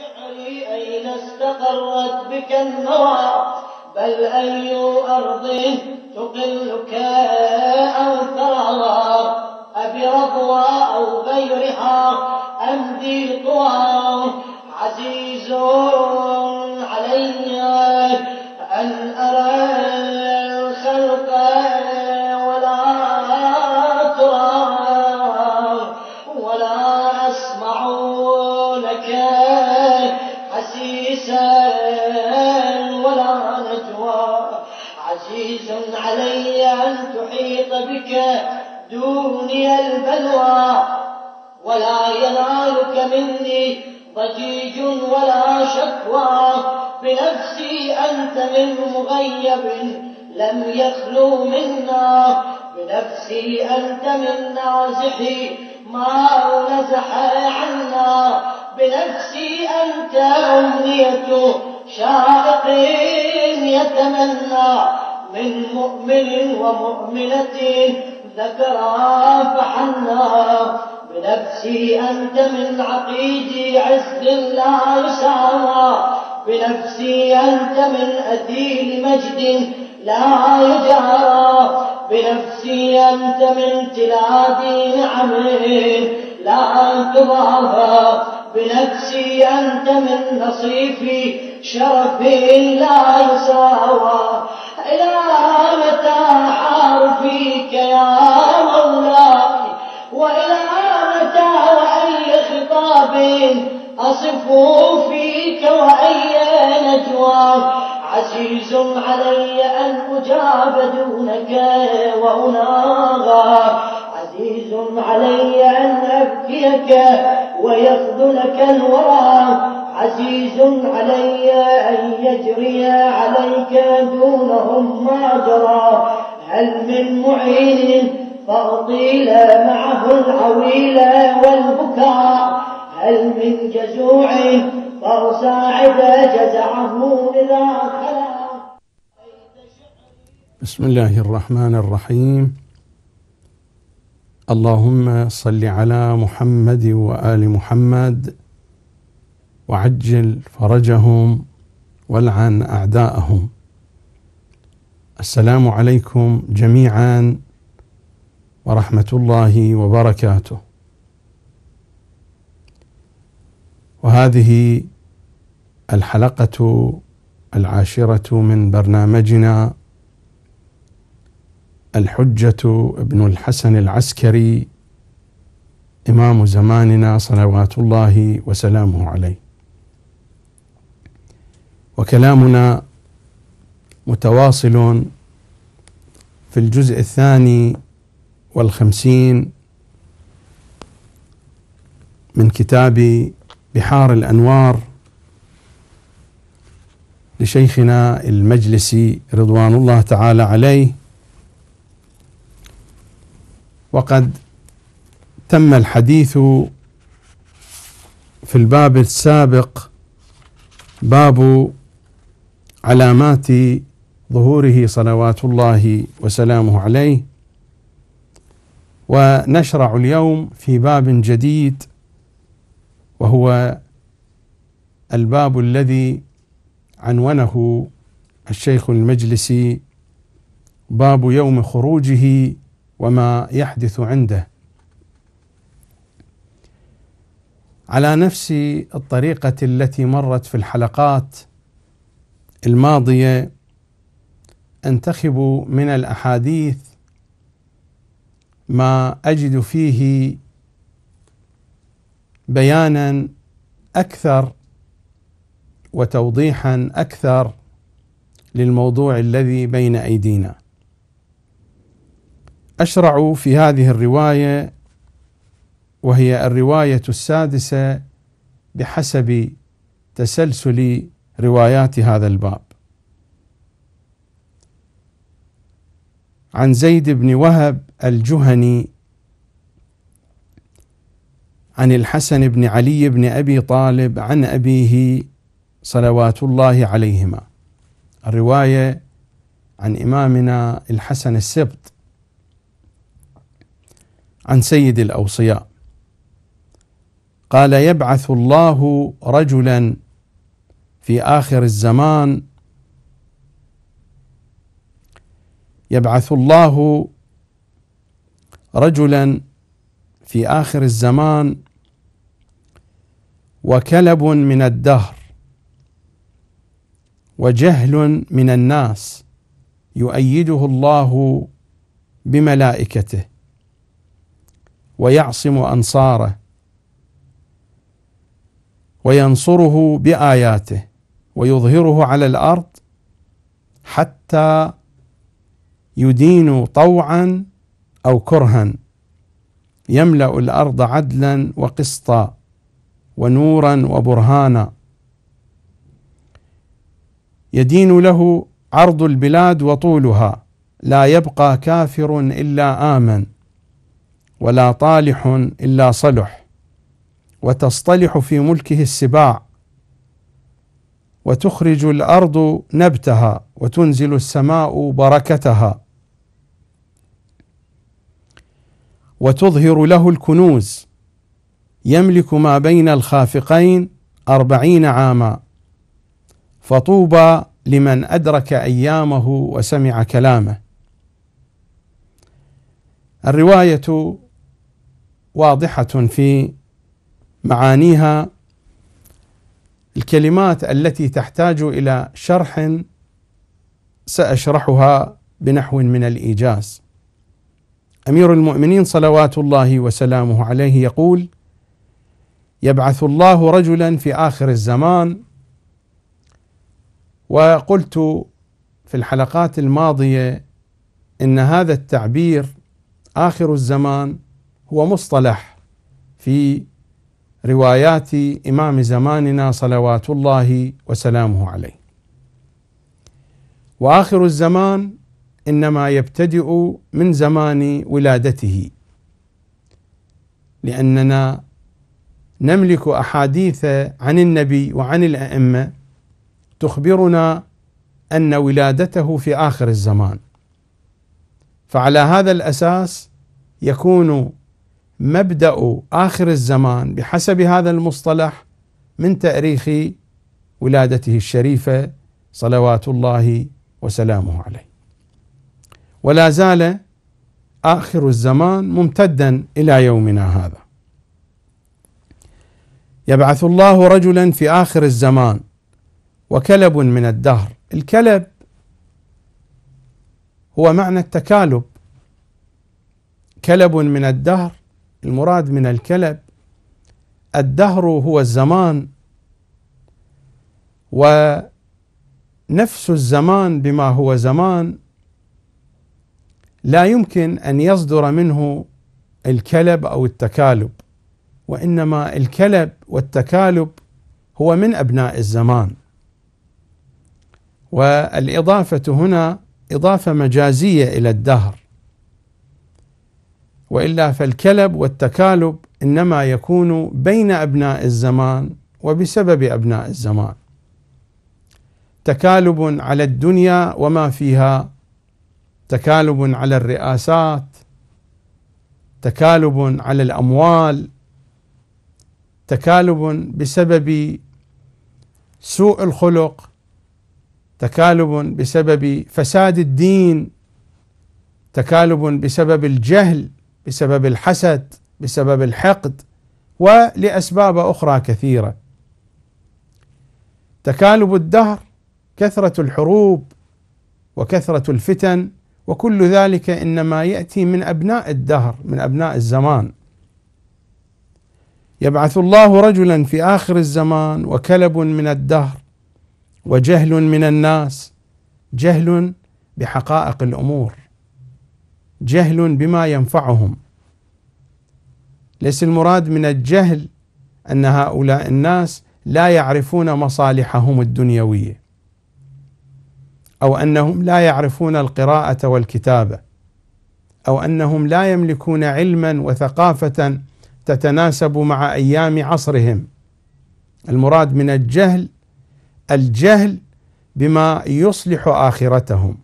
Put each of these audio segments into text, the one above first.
شعري أين استقرت بك النوى بل أي أرض تقلك أو ثرى أبرضوى أو غيرها أم ذي طوى عزيز علي أن أرى دوني البلوى ولا ينالك مني ضجيج ولا شكوى بنفسي أنت من مغيب لم يخلو منا بنفسي أنت من نازح ما نزح عنا بنفسي أنت أمنية شاق يتمنى من مؤمن ومؤمنة ذكرها فحنا بنفسي أنت من عقيدي عز لا يسامى بنفسي أنت من أثيل مجد لا يجارى بنفسي أنت من تلابي نعم لا تضاهى بنفسي أنت من نصيفي شرف لا يساوى إلى متى أحار فيك يا مولاي وإلى متى وأي خطاب أصفه فيك وأي نجوى عزيز علي أن أجاب دونك وأناغى عزيز علي أن أبكيك ويخذلك الورى عزيز علي أن يجري عليك دونهم ما جرى هل من معين فأطيل معه العويل والبكاء هل من جزوع فأساعد جزعه إذا خلا بسم الله الرحمن الرحيم اللهم صل على محمد وآل محمد وعجل فرجهم والعن اعداءهم السلام عليكم جميعا ورحمه الله وبركاته وهذه الحلقه العاشره من برنامجنا الحجه ابن الحسن العسكري امام زماننا صلوات الله وسلامه عليه وكلامنا متواصل في الجزء الثاني والخمسين من كتاب بحار الانوار لشيخنا المجلسي رضوان الله تعالى عليه وقد تم الحديث في الباب السابق باب علامات ظهوره صلوات الله وسلامه عليه ونشرع اليوم في باب جديد وهو الباب الذي عنونه الشيخ المجلسي باب يوم خروجه وما يحدث عنده على نفس الطريقه التي مرت في الحلقات الماضيه انتخب من الاحاديث ما اجد فيه بيانا اكثر وتوضيحا اكثر للموضوع الذي بين ايدينا اشرع في هذه الروايه وهي الروايه السادسه بحسب تسلسل روايات هذا الباب عن زيد بن وهب الجهني عن الحسن بن علي بن ابي طالب عن ابيه صلوات الله عليهما الروايه عن امامنا الحسن السبط عن سيد الاوصياء قال يبعث الله رجلا في آخر الزمان يبعث الله رجلا في آخر الزمان وكلب من الدهر وجهل من الناس يؤيده الله بملائكته ويعصم انصاره وينصره باياته ويظهره على الارض حتى يدين طوعا او كرها يملا الارض عدلا وقسطا ونورا وبرهانا يدين له عرض البلاد وطولها لا يبقى كافر الا امن ولا طالح الا صلح وتصطلح في ملكه السباع وتخرج الارض نبتها وتنزل السماء بركتها وتظهر له الكنوز يملك ما بين الخافقين أربعين عاما فطوبى لمن أدرك أيامه وسمع كلامه الرواية واضحة في معانيها الكلمات التي تحتاج الى شرح ساشرحها بنحو من الايجاز. امير المؤمنين صلوات الله وسلامه عليه يقول: يبعث الله رجلا في اخر الزمان وقلت في الحلقات الماضيه ان هذا التعبير اخر الزمان هو مصطلح في روايات إمام زماننا صلوات الله وسلامه عليه وآخر الزمان إنما يبتدئ من زمان ولادته لأننا نملك أحاديث عن النبي وعن الأئمة تخبرنا أن ولادته في آخر الزمان فعلى هذا الأساس يكون مبدا اخر الزمان بحسب هذا المصطلح من تاريخ ولادته الشريفه صلوات الله وسلامه عليه ولا زال اخر الزمان ممتدا الى يومنا هذا يبعث الله رجلا في اخر الزمان وكلب من الدهر الكلب هو معنى التكالب كلب من الدهر المراد من الكلب الدهر هو الزمان ونفس الزمان بما هو زمان لا يمكن ان يصدر منه الكلب او التكالب وانما الكلب والتكالب هو من ابناء الزمان والاضافه هنا اضافه مجازيه الى الدهر والا فالكلب والتكالب انما يكون بين ابناء الزمان وبسبب ابناء الزمان تكالب على الدنيا وما فيها تكالب على الرئاسات تكالب على الاموال تكالب بسبب سوء الخلق تكالب بسبب فساد الدين تكالب بسبب الجهل بسبب الحسد بسبب الحقد ولاسباب اخرى كثيره تكالب الدهر كثره الحروب وكثره الفتن وكل ذلك انما ياتي من ابناء الدهر من ابناء الزمان يبعث الله رجلا في اخر الزمان وكلب من الدهر وجهل من الناس جهل بحقائق الامور جهل بما ينفعهم ليس المراد من الجهل ان هؤلاء الناس لا يعرفون مصالحهم الدنيويه او انهم لا يعرفون القراءه والكتابه او انهم لا يملكون علما وثقافه تتناسب مع ايام عصرهم المراد من الجهل الجهل بما يصلح اخرتهم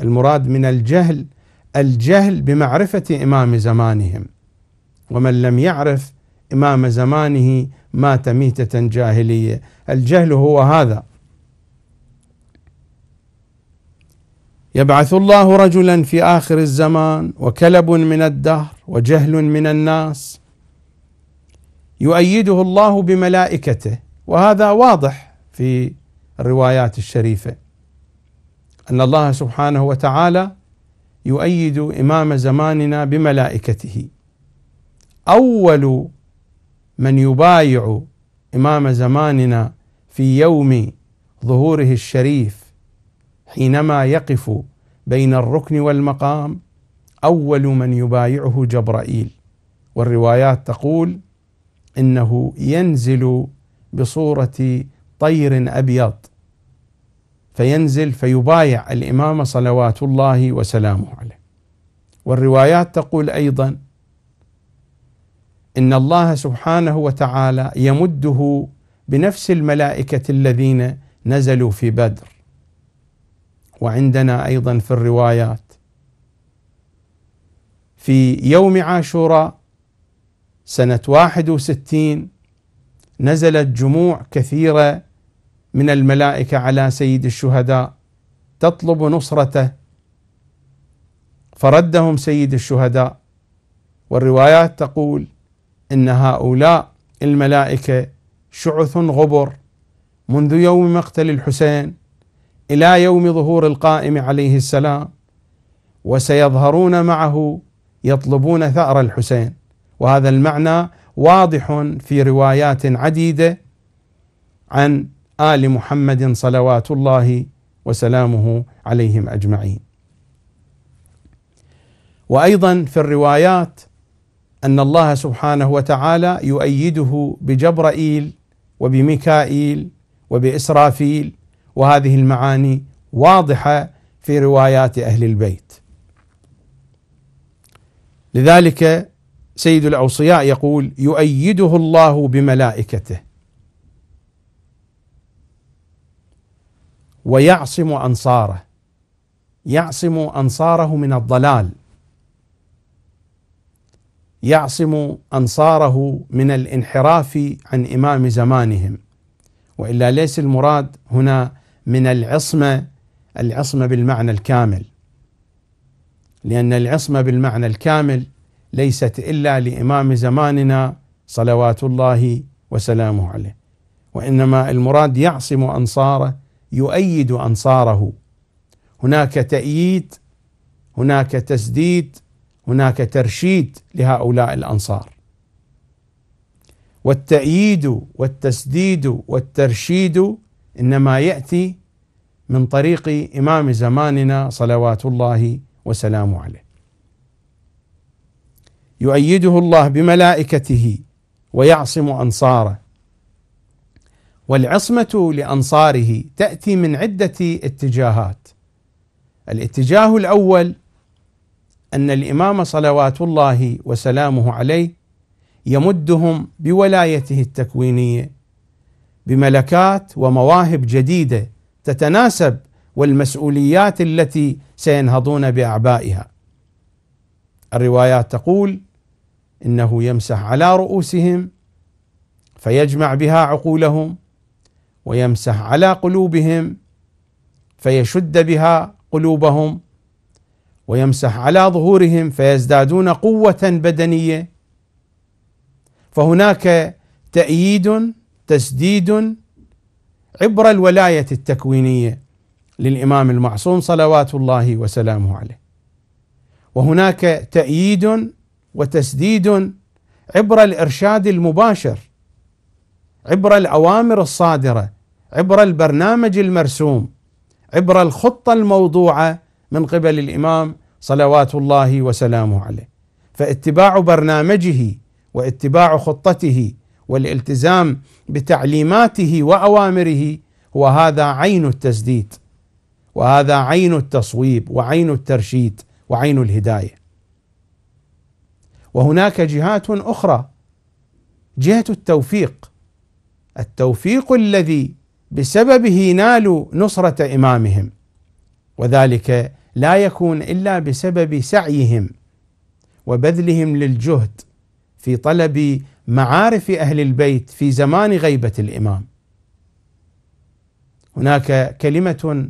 المراد من الجهل الجهل بمعرفة إمام زمانهم ومن لم يعرف إمام زمانه مات ميتة جاهلية الجهل هو هذا يبعث الله رجلا في آخر الزمان وكلب من الدهر وجهل من الناس يؤيده الله بملائكته وهذا واضح في الروايات الشريفه ان الله سبحانه وتعالى يؤيد إمام زماننا بملائكته أول من يبايع إمام زماننا في يوم ظهوره الشريف حينما يقف بين الركن والمقام أول من يبايعه جبرائيل والروايات تقول إنه ينزل بصورة طير أبيض فينزل فيبايع الإمام صلوات الله وسلامه عليه والروايات تقول أيضا إن الله سبحانه وتعالى يمده بنفس الملائكة الذين نزلوا في بدر وعندنا أيضا في الروايات في يوم عاشوراء سنة 61 نزلت جموع كثيرة من الملائكه على سيد الشهداء تطلب نصرته فردهم سيد الشهداء والروايات تقول ان هؤلاء الملائكه شعث غبر منذ يوم مقتل الحسين الى يوم ظهور القائم عليه السلام وسيظهرون معه يطلبون ثأر الحسين وهذا المعنى واضح في روايات عديده عن ال محمد صلوات الله وسلامه عليهم اجمعين. وايضا في الروايات ان الله سبحانه وتعالى يؤيده بجبرائيل وبميكائيل وباسرافيل وهذه المعاني واضحه في روايات اهل البيت. لذلك سيد الاوصياء يقول: يؤيده الله بملائكته. ويعصم انصاره يعصم انصاره من الضلال يعصم انصاره من الانحراف عن امام زمانهم والا ليس المراد هنا من العصمه العصمه بالمعنى الكامل لان العصمه بالمعنى الكامل ليست الا لامام زماننا صلوات الله وسلامه عليه وانما المراد يعصم انصاره يؤيد انصاره هناك تأييد هناك تسديد هناك ترشيد لهؤلاء الانصار والتأييد والتسديد والترشيد انما ياتي من طريق امام زماننا صلوات الله وسلامه عليه. يؤيده الله بملائكته ويعصم انصاره والعصمه لانصاره تاتي من عده اتجاهات الاتجاه الاول ان الامام صلوات الله وسلامه عليه يمدهم بولايته التكوينيه بملكات ومواهب جديده تتناسب والمسؤوليات التي سينهضون باعبائها الروايات تقول انه يمسح على رؤوسهم فيجمع بها عقولهم ويمسح على قلوبهم فيشد بها قلوبهم ويمسح على ظهورهم فيزدادون قوة بدنية فهناك تأييد تسديد عبر الولاية التكوينية للإمام المعصوم صلوات الله وسلامه عليه وهناك تأييد وتسديد عبر الإرشاد المباشر عبر الاوامر الصادره عبر البرنامج المرسوم عبر الخطه الموضوعه من قبل الامام صلوات الله وسلامه عليه فاتباع برنامجه واتباع خطته والالتزام بتعليماته واوامره هو هذا عين التسديد وهذا عين التصويب وعين الترشيد وعين الهدايه وهناك جهات اخرى جهه التوفيق التوفيق الذي بسببه نالوا نصرة إمامهم وذلك لا يكون إلا بسبب سعيهم وبذلهم للجهد في طلب معارف أهل البيت في زمان غيبة الإمام هناك كلمة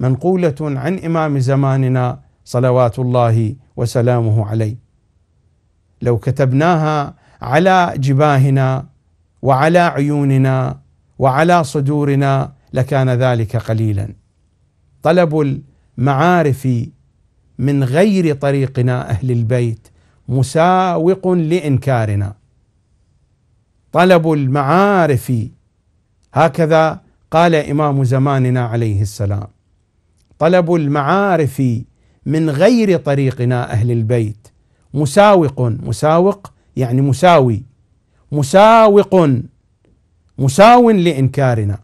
منقولة عن إمام زماننا صلوات الله وسلامه عليه لو كتبناها على جباهنا وعلى عيوننا وعلى صدورنا لكان ذلك قليلا طلب المعارف من غير طريقنا اهل البيت مساوق لانكارنا طلب المعارف هكذا قال امام زماننا عليه السلام طلب المعارف من غير طريقنا اهل البيت مساوق مساوق يعني مساوي مساوق مساو لانكارنا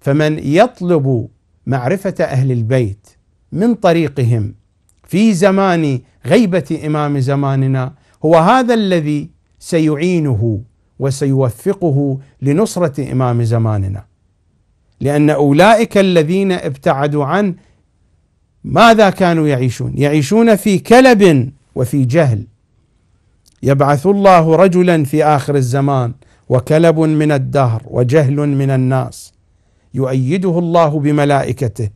فمن يطلب معرفه اهل البيت من طريقهم في زمان غيبه امام زماننا هو هذا الذي سيعينه وسيوفقه لنصره امام زماننا لان اولئك الذين ابتعدوا عن ماذا كانوا يعيشون يعيشون في كلب وفي جهل يبعث الله رجلا في اخر الزمان وكلب من الدهر وجهل من الناس يؤيده الله بملائكته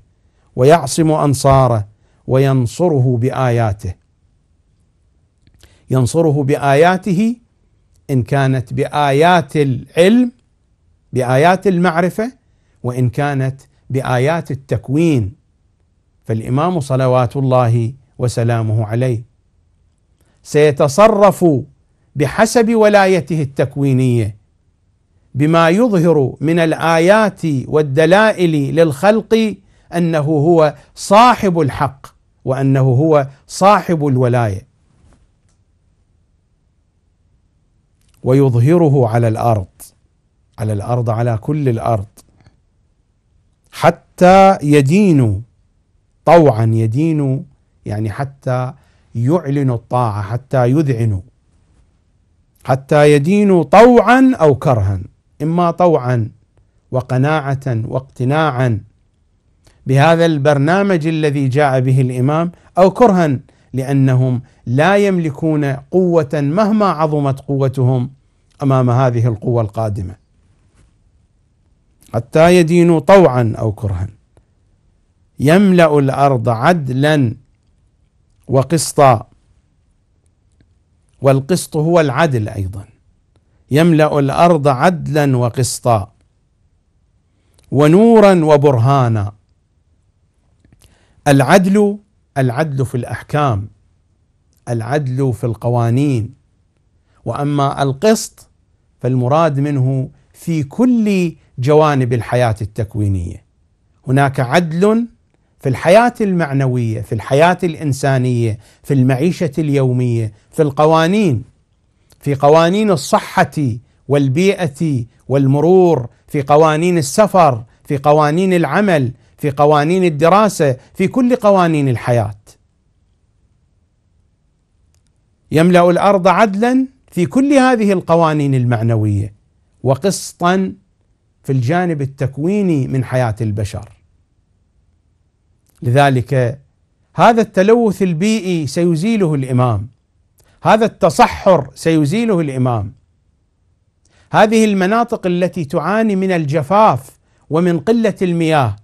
ويعصم انصاره وينصره باياته ينصره باياته ان كانت بايات العلم بايات المعرفه وان كانت بايات التكوين فالامام صلوات الله وسلامه عليه سيتصرف بحسب ولايته التكوينيه بما يظهر من الايات والدلائل للخلق انه هو صاحب الحق وانه هو صاحب الولايه ويظهره على الارض على الارض على كل الارض حتى يدينوا طوعا يدينوا يعني حتى يعلن الطاعة حتى يذعنوا حتى يدينوا طوعا أو كرها إما طوعا وقناعة واقتناعا بهذا البرنامج الذي جاء به الإمام أو كرها لأنهم لا يملكون قوة مهما عظمت قوتهم أمام هذه القوة القادمة حتى يدينوا طوعا أو كرها يملأ الأرض عدلا وقسطا والقسط هو العدل ايضا يملا الارض عدلا وقسطا ونورا وبرهانا العدل العدل في الاحكام العدل في القوانين واما القسط فالمراد منه في كل جوانب الحياه التكوينيه هناك عدل في الحياه المعنويه في الحياه الانسانيه في المعيشه اليوميه في القوانين في قوانين الصحه والبيئه والمرور في قوانين السفر في قوانين العمل في قوانين الدراسه في كل قوانين الحياه يملا الارض عدلا في كل هذه القوانين المعنويه وقسطا في الجانب التكويني من حياه البشر لذلك هذا التلوث البيئي سيزيله الامام هذا التصحر سيزيله الامام هذه المناطق التي تعاني من الجفاف ومن قله المياه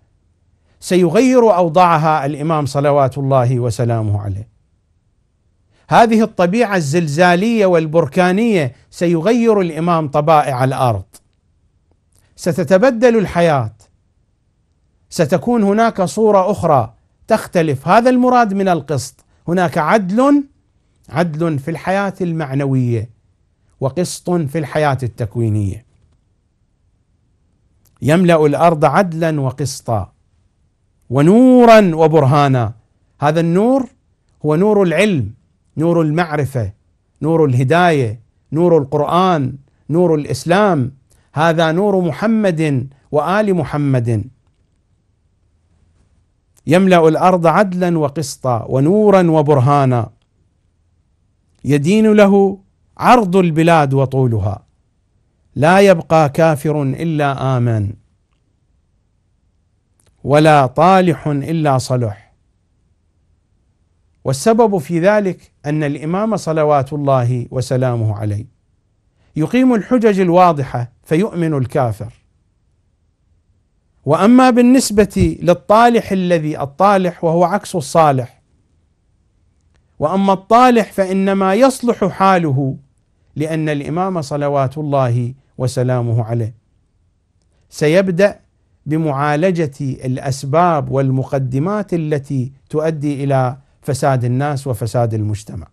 سيغير اوضاعها الامام صلوات الله وسلامه عليه هذه الطبيعه الزلزاليه والبركانيه سيغير الامام طبائع الارض ستتبدل الحياه ستكون هناك صورة أخرى تختلف هذا المراد من القسط هناك عدل عدل في الحياة المعنوية وقسط في الحياة التكوينية يملأ الأرض عدلا وقسطا ونورا وبرهانا هذا النور هو نور العلم نور المعرفة نور الهداية نور القرآن نور الإسلام هذا نور محمد وآل محمد يملا الارض عدلا وقسطا ونورا وبرهانا يدين له عرض البلاد وطولها لا يبقى كافر الا امن ولا طالح الا صلح والسبب في ذلك ان الامام صلوات الله وسلامه عليه يقيم الحجج الواضحه فيؤمن الكافر واما بالنسبه للطالح الذي الطالح وهو عكس الصالح واما الطالح فانما يصلح حاله لان الامام صلوات الله وسلامه عليه سيبدا بمعالجه الاسباب والمقدمات التي تؤدي الى فساد الناس وفساد المجتمع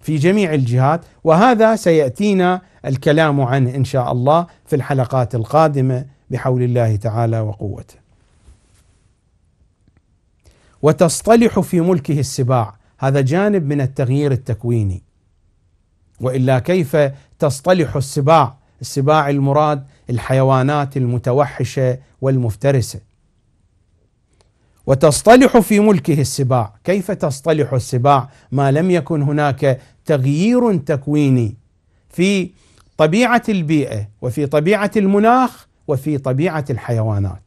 في جميع الجهات وهذا سياتينا الكلام عنه ان شاء الله في الحلقات القادمه بحول الله تعالى وقوته. وتصطلح في ملكه السباع، هذا جانب من التغيير التكويني. والا كيف تصطلح السباع؟ السباع المراد الحيوانات المتوحشه والمفترسه. وتصطلح في ملكه السباع، كيف تصطلح السباع ما لم يكن هناك تغيير تكويني في طبيعه البيئه وفي طبيعه المناخ وفي طبيعه الحيوانات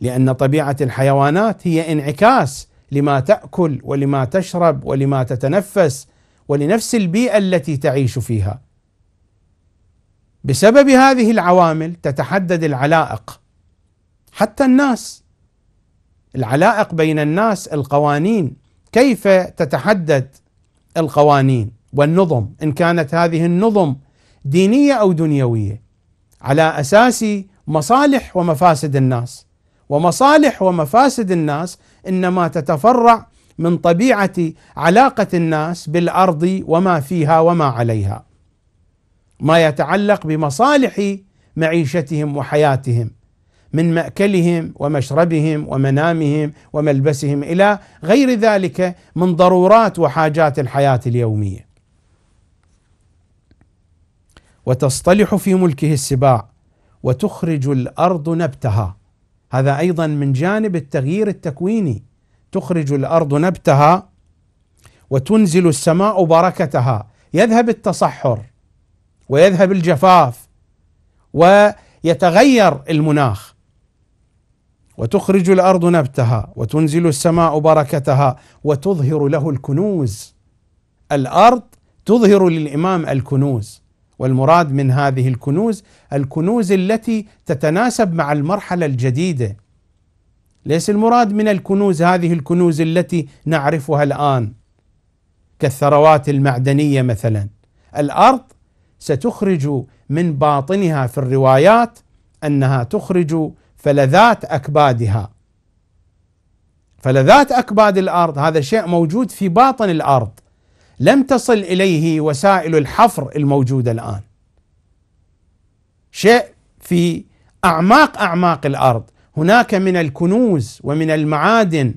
لان طبيعه الحيوانات هي انعكاس لما تاكل ولما تشرب ولما تتنفس ولنفس البيئه التي تعيش فيها بسبب هذه العوامل تتحدد العلائق حتى الناس العلائق بين الناس القوانين كيف تتحدد القوانين والنظم ان كانت هذه النظم دينيه او دنيويه على اساس مصالح ومفاسد الناس ومصالح ومفاسد الناس انما تتفرع من طبيعه علاقه الناس بالارض وما فيها وما عليها ما يتعلق بمصالح معيشتهم وحياتهم من ماكلهم ومشربهم ومنامهم وملبسهم الى غير ذلك من ضرورات وحاجات الحياه اليوميه وتصطلح في ملكه السباع وتخرج الارض نبتها هذا ايضا من جانب التغيير التكويني تخرج الارض نبتها وتنزل السماء بركتها يذهب التصحر ويذهب الجفاف ويتغير المناخ وتخرج الارض نبتها وتنزل السماء بركتها وتظهر له الكنوز الارض تظهر للامام الكنوز والمراد من هذه الكنوز الكنوز التي تتناسب مع المرحله الجديده ليس المراد من الكنوز هذه الكنوز التي نعرفها الان كالثروات المعدنيه مثلا الارض ستخرج من باطنها في الروايات انها تخرج فلذات اكبادها فلذات اكباد الارض هذا شيء موجود في باطن الارض لم تصل اليه وسائل الحفر الموجوده الان شيء في اعماق اعماق الارض هناك من الكنوز ومن المعادن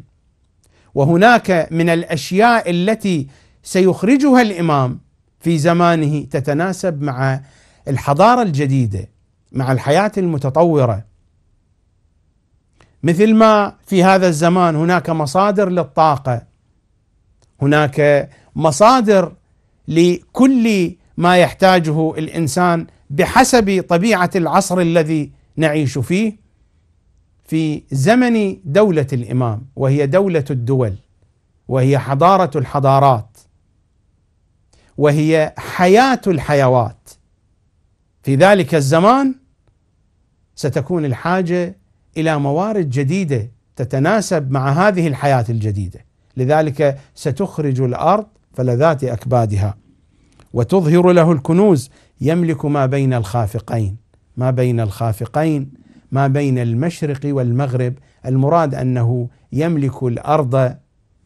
وهناك من الاشياء التي سيخرجها الامام في زمانه تتناسب مع الحضاره الجديده مع الحياه المتطوره مثل ما في هذا الزمان هناك مصادر للطاقه هناك مصادر لكل ما يحتاجه الانسان بحسب طبيعه العصر الذي نعيش فيه في زمن دوله الامام وهي دوله الدول وهي حضاره الحضارات وهي حياه الحيوات في ذلك الزمان ستكون الحاجه الى موارد جديده تتناسب مع هذه الحياه الجديده لذلك ستخرج الارض فلذات اكبادها وتظهر له الكنوز يملك ما بين الخافقين ما بين الخافقين ما بين المشرق والمغرب المراد انه يملك الارض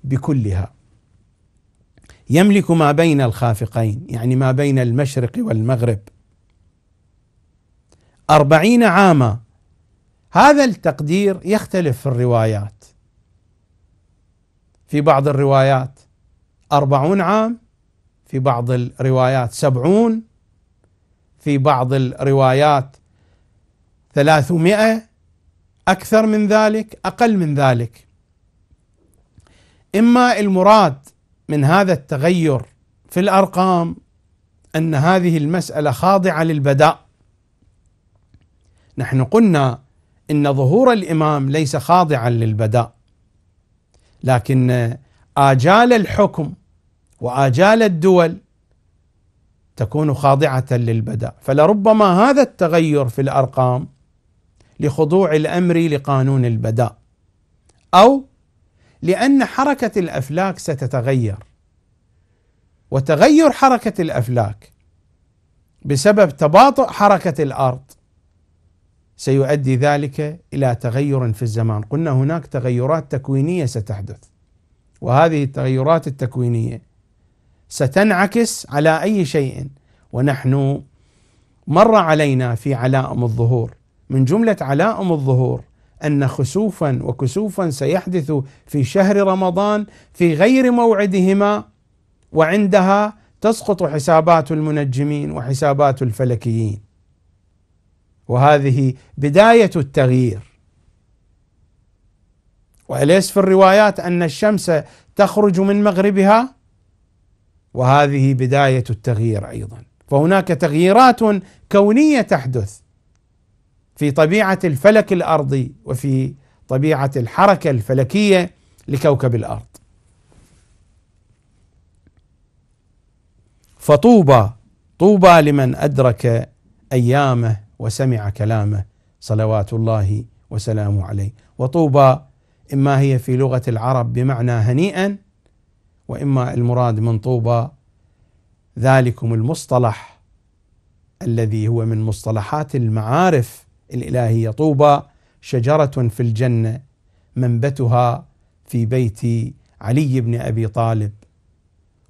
بكلها يملك ما بين الخافقين يعني ما بين المشرق والمغرب أربعين عاما هذا التقدير يختلف في الروايات في بعض الروايات أربعون عام في بعض الروايات سبعون في بعض الروايات ثلاثمائة أكثر من ذلك أقل من ذلك إما المراد من هذا التغير في الأرقام أن هذه المسألة خاضعة للبداء نحن قلنا إن ظهور الإمام ليس خاضعا للبداء لكن آجال الحكم وآجال الدول تكون خاضعة للبداء فلربما هذا التغير في الأرقام لخضوع الأمر لقانون البداء أو لأن حركة الأفلاك ستتغير وتغير حركة الأفلاك بسبب تباطؤ حركة الأرض سيؤدي ذلك الى تغير في الزمان، قلنا هناك تغيرات تكوينيه ستحدث وهذه التغيرات التكوينيه ستنعكس على اي شيء ونحن مر علينا في علائم الظهور من جمله علائم الظهور ان خسوفا وكسوفا سيحدث في شهر رمضان في غير موعدهما وعندها تسقط حسابات المنجمين وحسابات الفلكيين وهذه بدايه التغيير واليس في الروايات ان الشمس تخرج من مغربها وهذه بدايه التغيير ايضا فهناك تغييرات كونيه تحدث في طبيعه الفلك الارضي وفي طبيعه الحركه الفلكيه لكوكب الارض فطوبى طوبى لمن ادرك ايامه وسمع كلامه صلوات الله وسلامه عليه وطوبى اما هي في لغه العرب بمعنى هنيئا واما المراد من طوبى ذلكم المصطلح الذي هو من مصطلحات المعارف الالهيه طوبى شجره في الجنه منبتها في بيت علي بن ابي طالب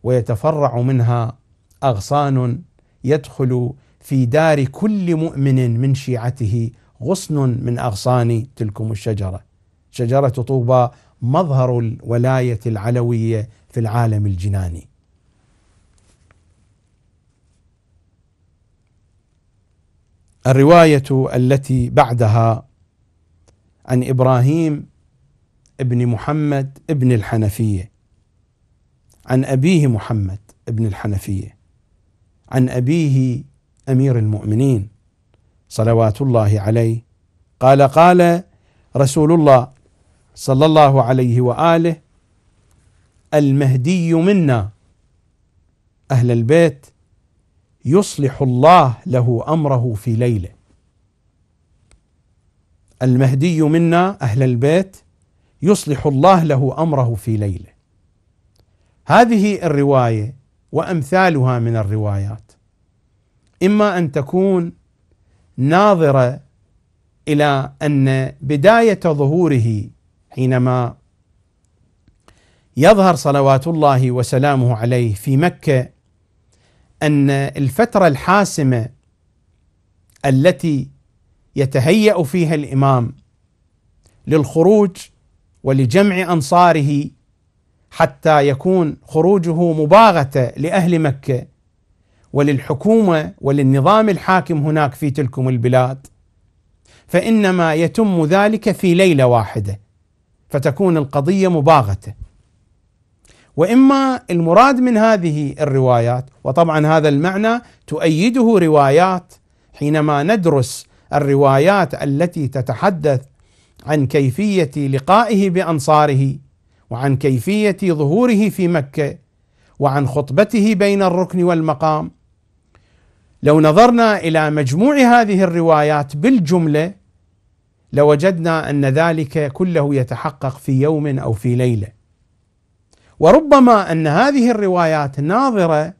ويتفرع منها اغصان يدخل في دار كل مؤمن من شيعته غصن من اغصان تلكم الشجره شجره طوبى مظهر الولايه العلويه في العالم الجناني الروايه التي بعدها عن ابراهيم ابن محمد ابن الحنفيه عن ابيه محمد ابن الحنفيه عن ابيه امير المؤمنين صلوات الله عليه قال قال رسول الله صلى الله عليه واله المهدي منا اهل البيت يصلح الله له امره في ليله المهدي منا اهل البيت يصلح الله له امره في ليله هذه الروايه وامثالها من الروايات اما ان تكون ناظره الى ان بدايه ظهوره حينما يظهر صلوات الله وسلامه عليه في مكه ان الفتره الحاسمه التي يتهيأ فيها الامام للخروج ولجمع انصاره حتى يكون خروجه مباغته لاهل مكه وللحكومه وللنظام الحاكم هناك في تلكم البلاد فانما يتم ذلك في ليله واحده فتكون القضيه مباغته واما المراد من هذه الروايات وطبعا هذا المعنى تؤيده روايات حينما ندرس الروايات التي تتحدث عن كيفيه لقائه بانصاره وعن كيفيه ظهوره في مكه وعن خطبته بين الركن والمقام لو نظرنا الى مجموع هذه الروايات بالجمله لوجدنا ان ذلك كله يتحقق في يوم او في ليله وربما ان هذه الروايات ناظره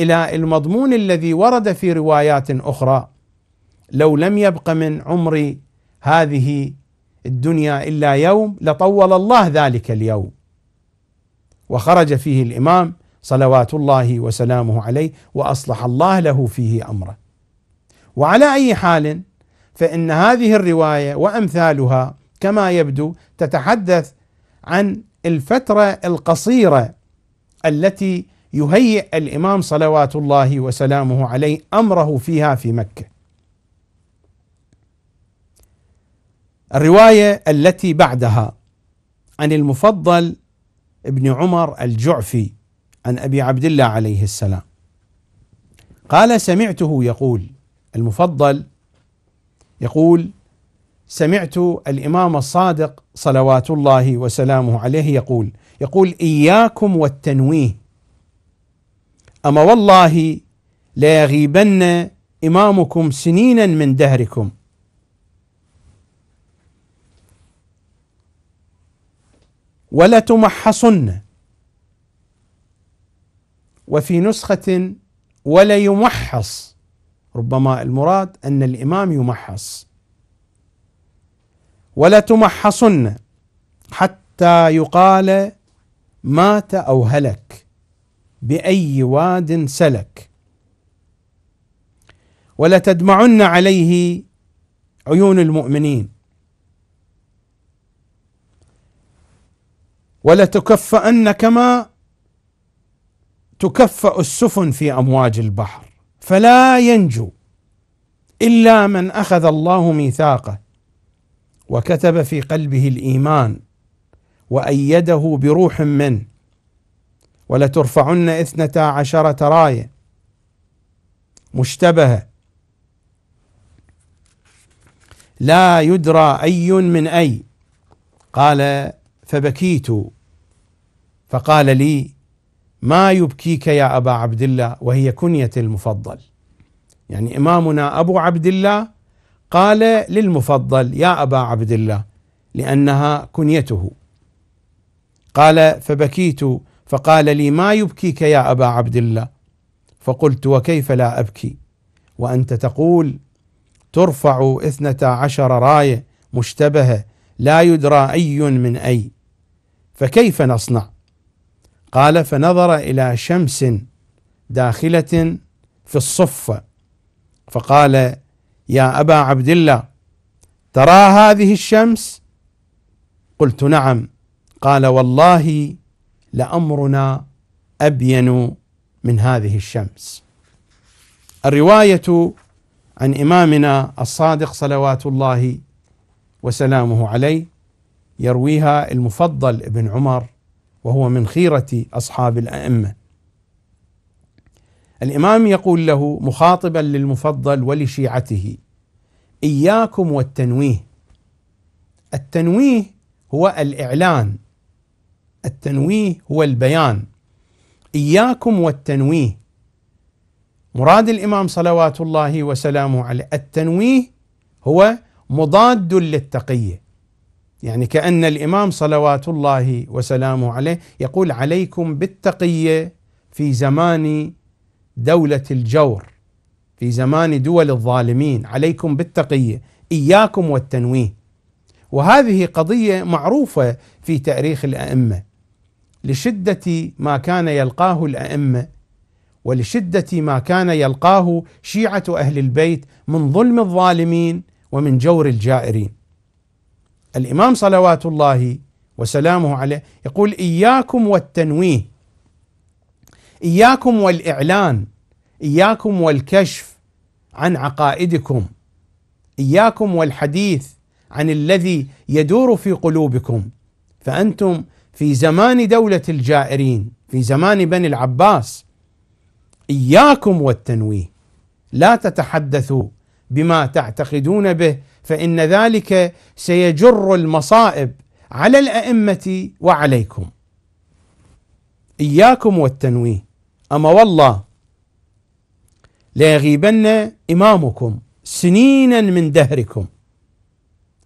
الى المضمون الذي ورد في روايات اخرى لو لم يبق من عمري هذه الدنيا الا يوم لطول الله ذلك اليوم وخرج فيه الامام صلوات الله وسلامه عليه واصلح الله له فيه امره وعلى اي حال فان هذه الروايه وامثالها كما يبدو تتحدث عن الفترة القصيرة التي يهيئ الإمام صلوات الله وسلامه عليه أمره فيها في مكة الرواية التي بعدها عن المفضل ابن عمر الجعفي عن أبي عبد الله عليه السلام قال سمعته يقول المفضل يقول سمعت الإمام الصادق صلوات الله وسلامه عليه يقول يقول إياكم والتنويه أما والله ليغيبن إمامكم سنينا من دهركم ولتمحصن وفي نسخة ولا يمحص ربما المراد أن الإمام يمحص ولا تمحصن حتى يقال مات أو هلك بأي واد سلك ولا تدمعن عليه عيون المؤمنين ولا تكفأن كما تكفأ السفن في أمواج البحر فلا ينجو إلا من أخذ الله ميثاقه وكتب في قلبه الايمان وايده بروح منه ولترفعن اثنتا عشره رايه مشتبهه لا يدرى اي من اي قال فبكيت فقال لي ما يبكيك يا ابا عبد الله وهي كنيه المفضل يعني امامنا ابو عبد الله قال للمفضل يا ابا عبد الله لانها كنيته قال فبكيت فقال لي ما يبكيك يا ابا عبد الله فقلت وكيف لا ابكي وانت تقول ترفع اثنتا عشر رايه مشتبهه لا يدرى اي من اي فكيف نصنع قال فنظر الى شمس داخله في الصفه فقال يا ابا عبد الله ترى هذه الشمس قلت نعم قال والله لامرنا ابين من هذه الشمس الروايه عن امامنا الصادق صلوات الله وسلامه عليه يرويها المفضل ابن عمر وهو من خيره اصحاب الائمه الامام يقول له مخاطبا للمفضل ولشيعته اياكم والتنويه التنويه هو الاعلان التنويه هو البيان اياكم والتنويه مراد الامام صلوات الله وسلامه عليه التنويه هو مضاد للتقيه يعني كان الامام صلوات الله وسلامه عليه يقول عليكم بالتقيه في زمان دولة الجور في زمان دول الظالمين عليكم بالتقية إياكم والتنويه وهذه قضية معروفة في تاريخ الأئمة لشدة ما كان يلقاه الأئمة ولشدة ما كان يلقاه شيعة أهل البيت من ظلم الظالمين ومن جور الجائرين الإمام صلوات الله وسلامه عليه يقول إياكم والتنويه اياكم والاعلان اياكم والكشف عن عقائدكم اياكم والحديث عن الذي يدور في قلوبكم فانتم في زمان دوله الجائرين في زمان بني العباس اياكم والتنويه لا تتحدثوا بما تعتقدون به فان ذلك سيجر المصائب على الائمه وعليكم إياكم والتنويه أما والله ليغيبن إمامكم سنينا من دهركم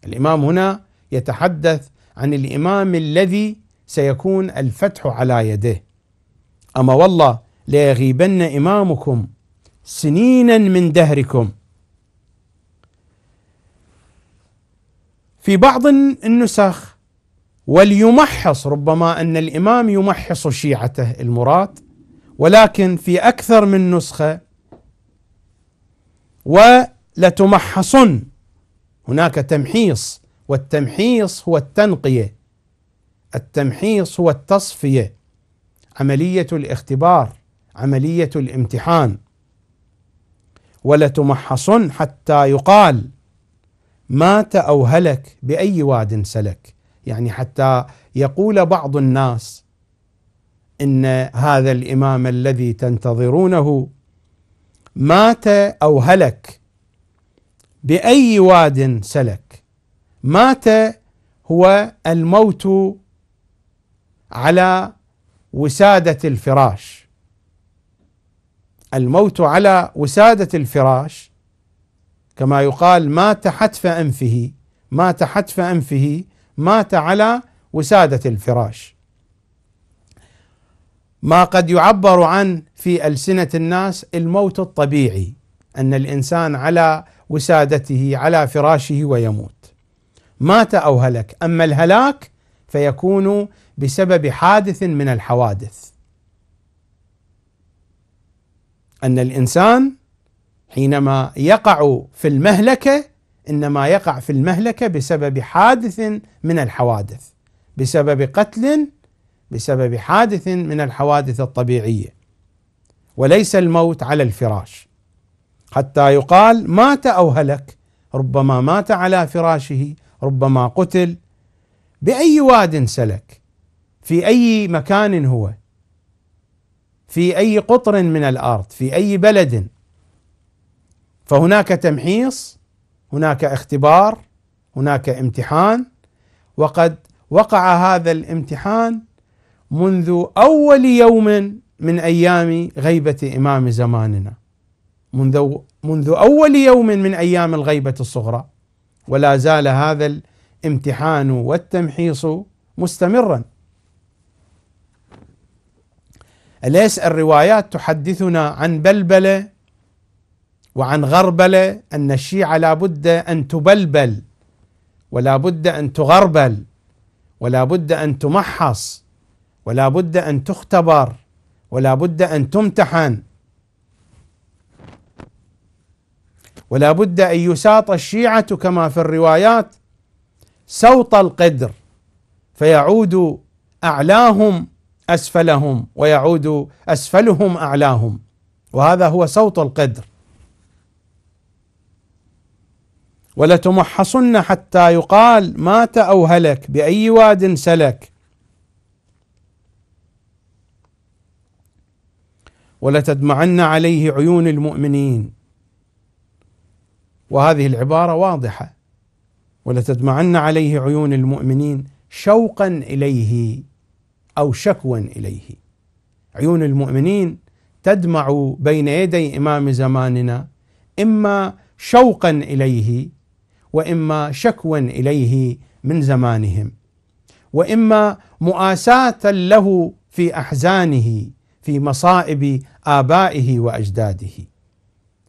الإمام هنا يتحدث عن الإمام الذي سيكون الفتح على يده أما والله ليغيبن إمامكم سنينا من دهركم في بعض النسخ وليمحص ربما ان الامام يمحص شيعته المراد ولكن في اكثر من نسخه ولتمحصن هناك تمحيص والتمحيص هو التنقيه التمحيص هو التصفيه عمليه الاختبار عمليه الامتحان ولتمحصن حتى يقال مات او هلك باي واد سلك يعني حتى يقول بعض الناس ان هذا الامام الذي تنتظرونه مات او هلك باي واد سلك مات هو الموت على وساده الفراش الموت على وساده الفراش كما يقال مات حتف انفه مات حتف انفه مات على وسادة الفراش ما قد يعبر عن في ألسنة الناس الموت الطبيعي أن الإنسان على وسادته على فراشه ويموت مات أو هلك أما الهلاك فيكون بسبب حادث من الحوادث أن الإنسان حينما يقع في المهلكة انما يقع في المهلكه بسبب حادث من الحوادث بسبب قتل بسبب حادث من الحوادث الطبيعيه وليس الموت على الفراش حتى يقال مات او هلك ربما مات على فراشه ربما قتل باي واد سلك في اي مكان هو في اي قطر من الارض في اي بلد فهناك تمحيص هناك اختبار هناك امتحان وقد وقع هذا الامتحان منذ اول يوم من ايام غيبه امام زماننا منذ منذ اول يوم من ايام الغيبه الصغرى ولا زال هذا الامتحان والتمحيص مستمرا اليس الروايات تحدثنا عن بلبله وعن غربلة أن الشيعة لا بد أن تبلبل ولا بد أن تغربل ولا بد أن تمحص ولا بد أن تختبر ولا بد أن تمتحن ولا بد أن يساط الشيعة كما في الروايات سوط القدر فيعود أعلاهم أسفلهم ويعود أسفلهم أعلاهم وهذا هو سوط القدر ولتمحصن حتى يقال مات أو هلك بأي واد سلك ولتدمعن عليه عيون المؤمنين وهذه العبارة واضحة ولتدمعن عليه عيون المؤمنين شوقا إليه أو شكوا إليه عيون المؤمنين تدمع بين يدي إمام زماننا إما شوقا إليه واما شكوى اليه من زمانهم واما مؤاساه له في احزانه في مصائب ابائه واجداده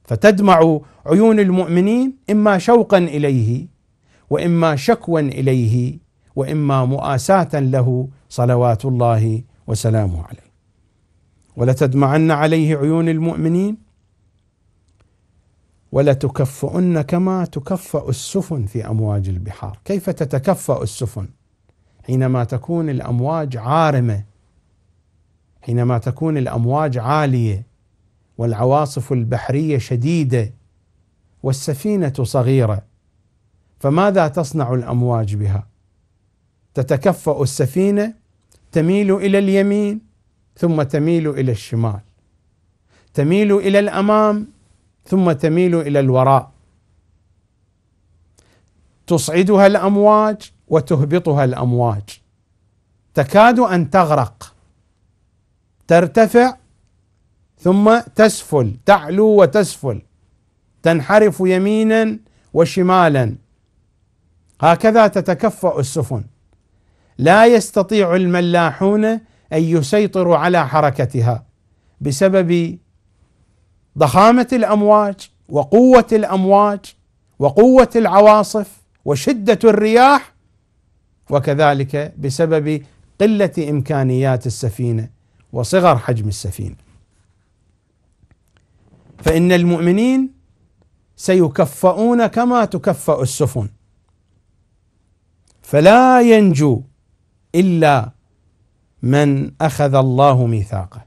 فتدمع عيون المؤمنين اما شوقا اليه واما شكوى اليه واما مؤاساه له صلوات الله وسلامه عليه ولتدمعن عليه عيون المؤمنين ولتكفؤن كما تكفأ السفن في أمواج البحار كيف تتكفأ السفن حينما تكون الأمواج عارمة حينما تكون الأمواج عالية والعواصف البحرية شديدة والسفينة صغيرة فماذا تصنع الأمواج بها تتكفأ السفينة تميل إلى اليمين ثم تميل إلى الشمال تميل إلى الأمام ثم تميل الى الوراء تصعدها الامواج وتهبطها الامواج تكاد ان تغرق ترتفع ثم تسفل تعلو وتسفل تنحرف يمينا وشمالا هكذا تتكفأ السفن لا يستطيع الملاحون ان يسيطروا على حركتها بسبب ضخامه الامواج وقوه الامواج وقوه العواصف وشده الرياح وكذلك بسبب قله امكانيات السفينه وصغر حجم السفينه فان المؤمنين سيكفؤون كما تكفأ السفن فلا ينجو الا من اخذ الله ميثاقه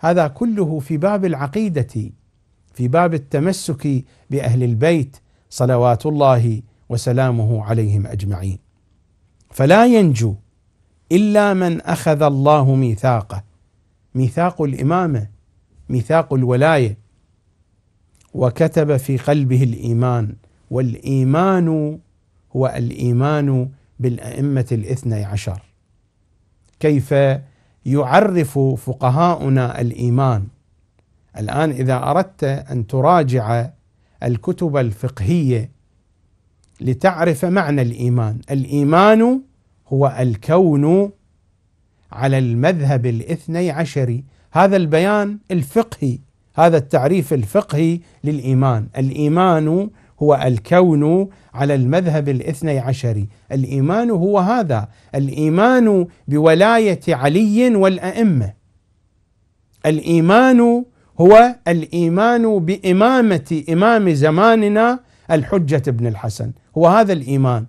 هذا كله في باب العقيده في باب التمسك باهل البيت صلوات الله وسلامه عليهم اجمعين. فلا ينجو الا من اخذ الله ميثاقه ميثاق الامامه ميثاق الولايه وكتب في قلبه الايمان والايمان هو الايمان بالائمه الاثني عشر كيف يعرف فقهاؤنا الايمان الآن إذا أردت أن تراجع الكتب الفقهية لتعرف معنى الإيمان الإيمان هو الكون على المذهب الاثني عشري هذا البيان الفقهي هذا التعريف الفقهي للإيمان الإيمان هو الكون على المذهب الاثني عشري الإيمان هو هذا الإيمان بولاية علي والأئمة الإيمان هو الايمان بامامه امام زماننا الحجه بن الحسن هو هذا الايمان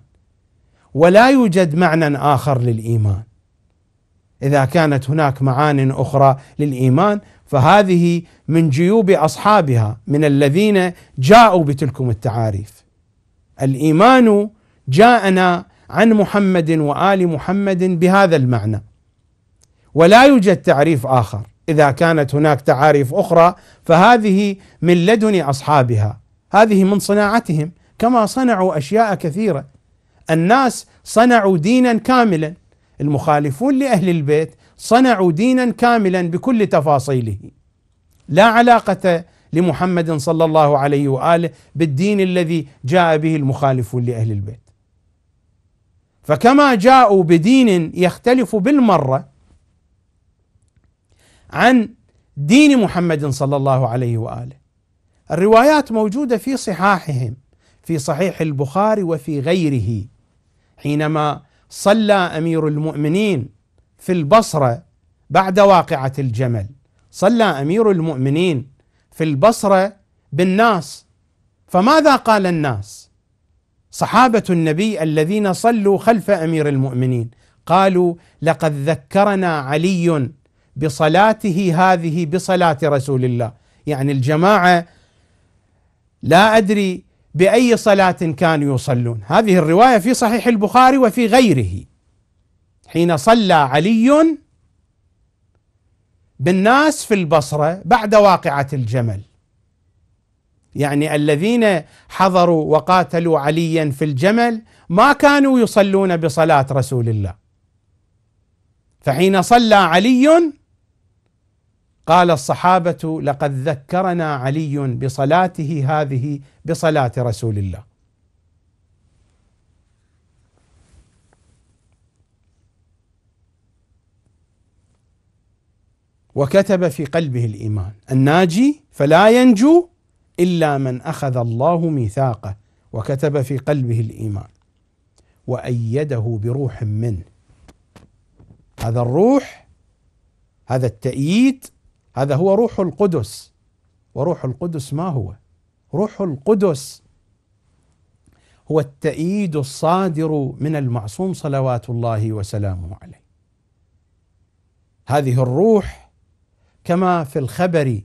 ولا يوجد معنى اخر للايمان اذا كانت هناك معان اخرى للايمان فهذه من جيوب اصحابها من الذين جاءوا بتلكم التعاريف الايمان جاءنا عن محمد وال محمد بهذا المعنى ولا يوجد تعريف اخر اذا كانت هناك تعاريف اخرى فهذه من لدن اصحابها هذه من صناعتهم كما صنعوا اشياء كثيره الناس صنعوا دينا كاملا المخالفون لاهل البيت صنعوا دينا كاملا بكل تفاصيله لا علاقه لمحمد صلى الله عليه واله بالدين الذي جاء به المخالفون لاهل البيت فكما جاءوا بدين يختلف بالمره عن دين محمد صلى الله عليه واله. الروايات موجوده في صحاحهم في صحيح البخاري وفي غيره حينما صلى امير المؤمنين في البصره بعد واقعه الجمل صلى امير المؤمنين في البصره بالناس فماذا قال الناس؟ صحابه النبي الذين صلوا خلف امير المؤمنين قالوا لقد ذكرنا علي بصلاته هذه بصلاة رسول الله يعني الجماعة لا أدري بأي صلاة كانوا يصلون هذه الرواية في صحيح البخاري وفي غيره حين صلى علي بالناس في البصرة بعد واقعة الجمل يعني الذين حضروا وقاتلوا عليا في الجمل ما كانوا يصلون بصلاة رسول الله فحين صلى علي قال الصحابة لقد ذكرنا علي بصلاته هذه بصلاة رسول الله وكتب في قلبه الايمان الناجي فلا ينجو الا من اخذ الله ميثاقه وكتب في قلبه الايمان وايده بروح منه هذا الروح هذا التأييد هذا هو روح القدس وروح القدس ما هو روح القدس هو التأييد الصادر من المعصوم صلوات الله وسلامه عليه هذه الروح كما في الخبر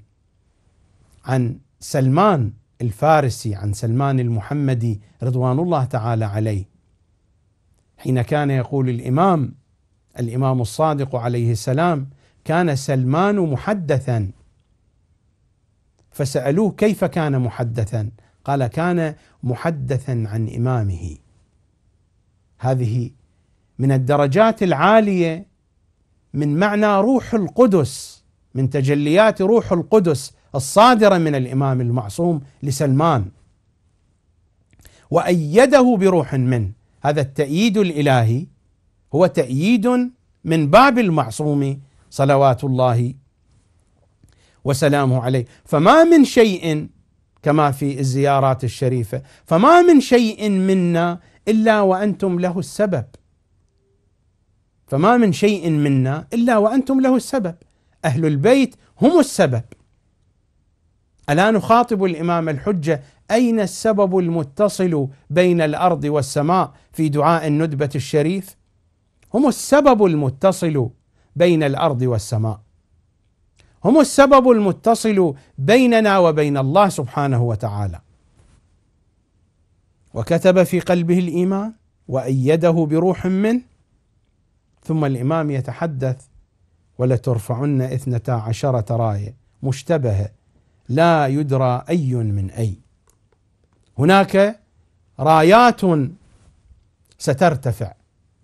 عن سلمان الفارسي عن سلمان المحمدي رضوان الله تعالى عليه حين كان يقول الامام الامام الصادق عليه السلام كان سلمان محدثا فسالوه كيف كان محدثا قال كان محدثا عن امامه هذه من الدرجات العاليه من معنى روح القدس من تجليات روح القدس الصادره من الامام المعصوم لسلمان وايده بروح منه هذا التأييد الالهي هو تأييد من باب المعصوم صلوات الله وسلامه عليه فما من شيء كما في الزيارات الشريفه فما من شيء منا الا وانتم له السبب فما من شيء منا الا وانتم له السبب اهل البيت هم السبب الا نخاطب الامام الحجه اين السبب المتصل بين الارض والسماء في دعاء الندبه الشريف هم السبب المتصل بين الارض والسماء هم السبب المتصل بيننا وبين الله سبحانه وتعالى وكتب في قلبه الايمان وايده بروح منه ثم الامام يتحدث ولترفعن اثنتا عشره رايه مشتبهه لا يدرى اي من اي هناك رايات سترتفع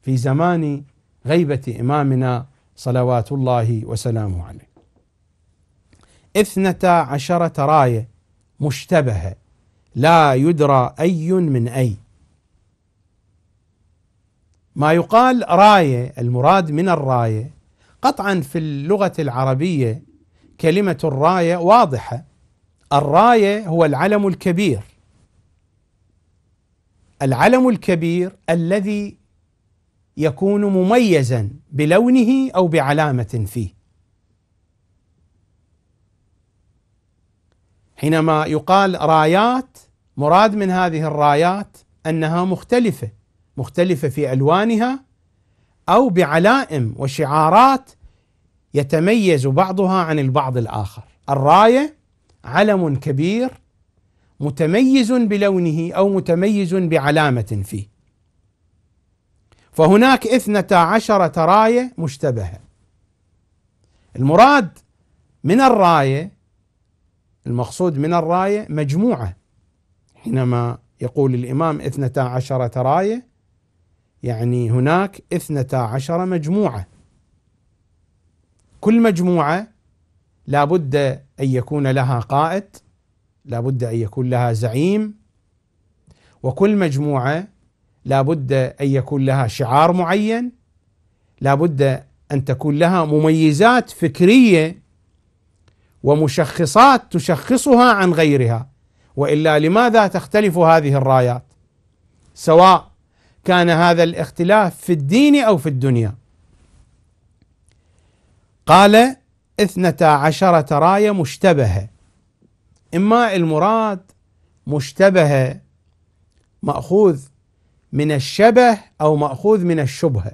في زمان غيبه امامنا صلوات الله وسلامه عليه اثنتا عشرة راية مشتبهة لا يدرى أي من أي ما يقال راية المراد من الراية قطعا في اللغة العربية كلمة الراية واضحة الراية هو العلم الكبير العلم الكبير الذي يكون مميزا بلونه او بعلامه فيه حينما يقال رايات مراد من هذه الرايات انها مختلفه مختلفه في الوانها او بعلائم وشعارات يتميز بعضها عن البعض الاخر الرايه علم كبير متميز بلونه او متميز بعلامه فيه فهناك اثنتا عشرة راية مشتبهة المراد من الراية المقصود من الراية مجموعة حينما يقول الإمام اثنتا عشرة راية يعني هناك اثنتا عشرة مجموعة كل مجموعة لابد أن يكون لها قائد لابد أن يكون لها زعيم وكل مجموعة لابد أن يكون لها شعار معين لابد أن تكون لها مميزات فكرية ومشخصات تشخصها عن غيرها وإلا لماذا تختلف هذه الرايات سواء كان هذا الاختلاف في الدين أو في الدنيا قال اثنتا عشرة راية مشتبهة إما المراد مشتبهة مأخوذ من الشبه أو مأخوذ من الشبهة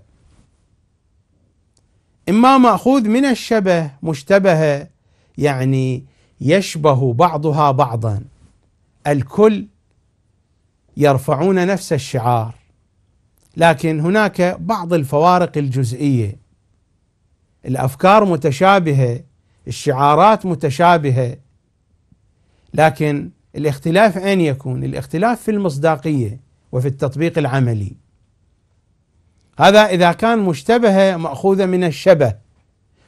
إما مأخوذ من الشبه مشتبهة يعني يشبه بعضها بعضا الكل يرفعون نفس الشعار لكن هناك بعض الفوارق الجزئيه الافكار متشابهه الشعارات متشابهه لكن الاختلاف اين يكون الاختلاف في المصداقيه وفي التطبيق العملي هذا إذا كان مشتبهة مأخوذة من الشبه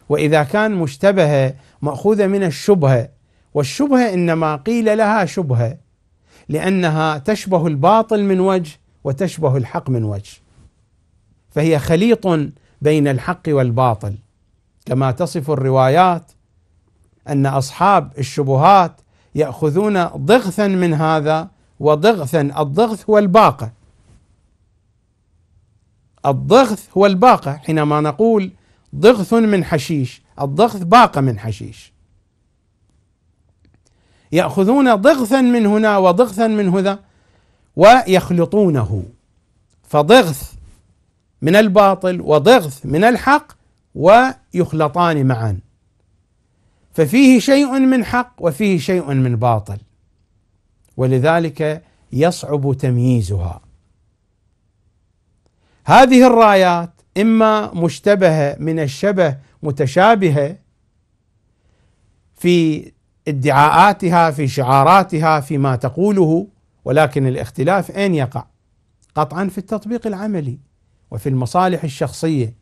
وإذا كان مشتبهة مأخوذة من الشبهة والشبهة إنما قيل لها شبهة لأنها تشبه الباطل من وجه وتشبه الحق من وجه فهي خليط بين الحق والباطل كما تصف الروايات أن أصحاب الشبهات يأخذون ضغثا من هذا وضغثا الضغث هو الباقة الضغث هو الباقة حينما نقول ضغث من حشيش الضغث باقة من حشيش يأخذون ضغثا من هنا وضغثا من هنا ويخلطونه فضغث من الباطل وضغث من الحق ويخلطان معا ففيه شيء من حق وفيه شيء من باطل ولذلك يصعب تمييزها هذه الرايات اما مشتبهه من الشبه متشابهه في ادعاءاتها في شعاراتها فيما تقوله ولكن الاختلاف اين يقع؟ قطعا في التطبيق العملي وفي المصالح الشخصيه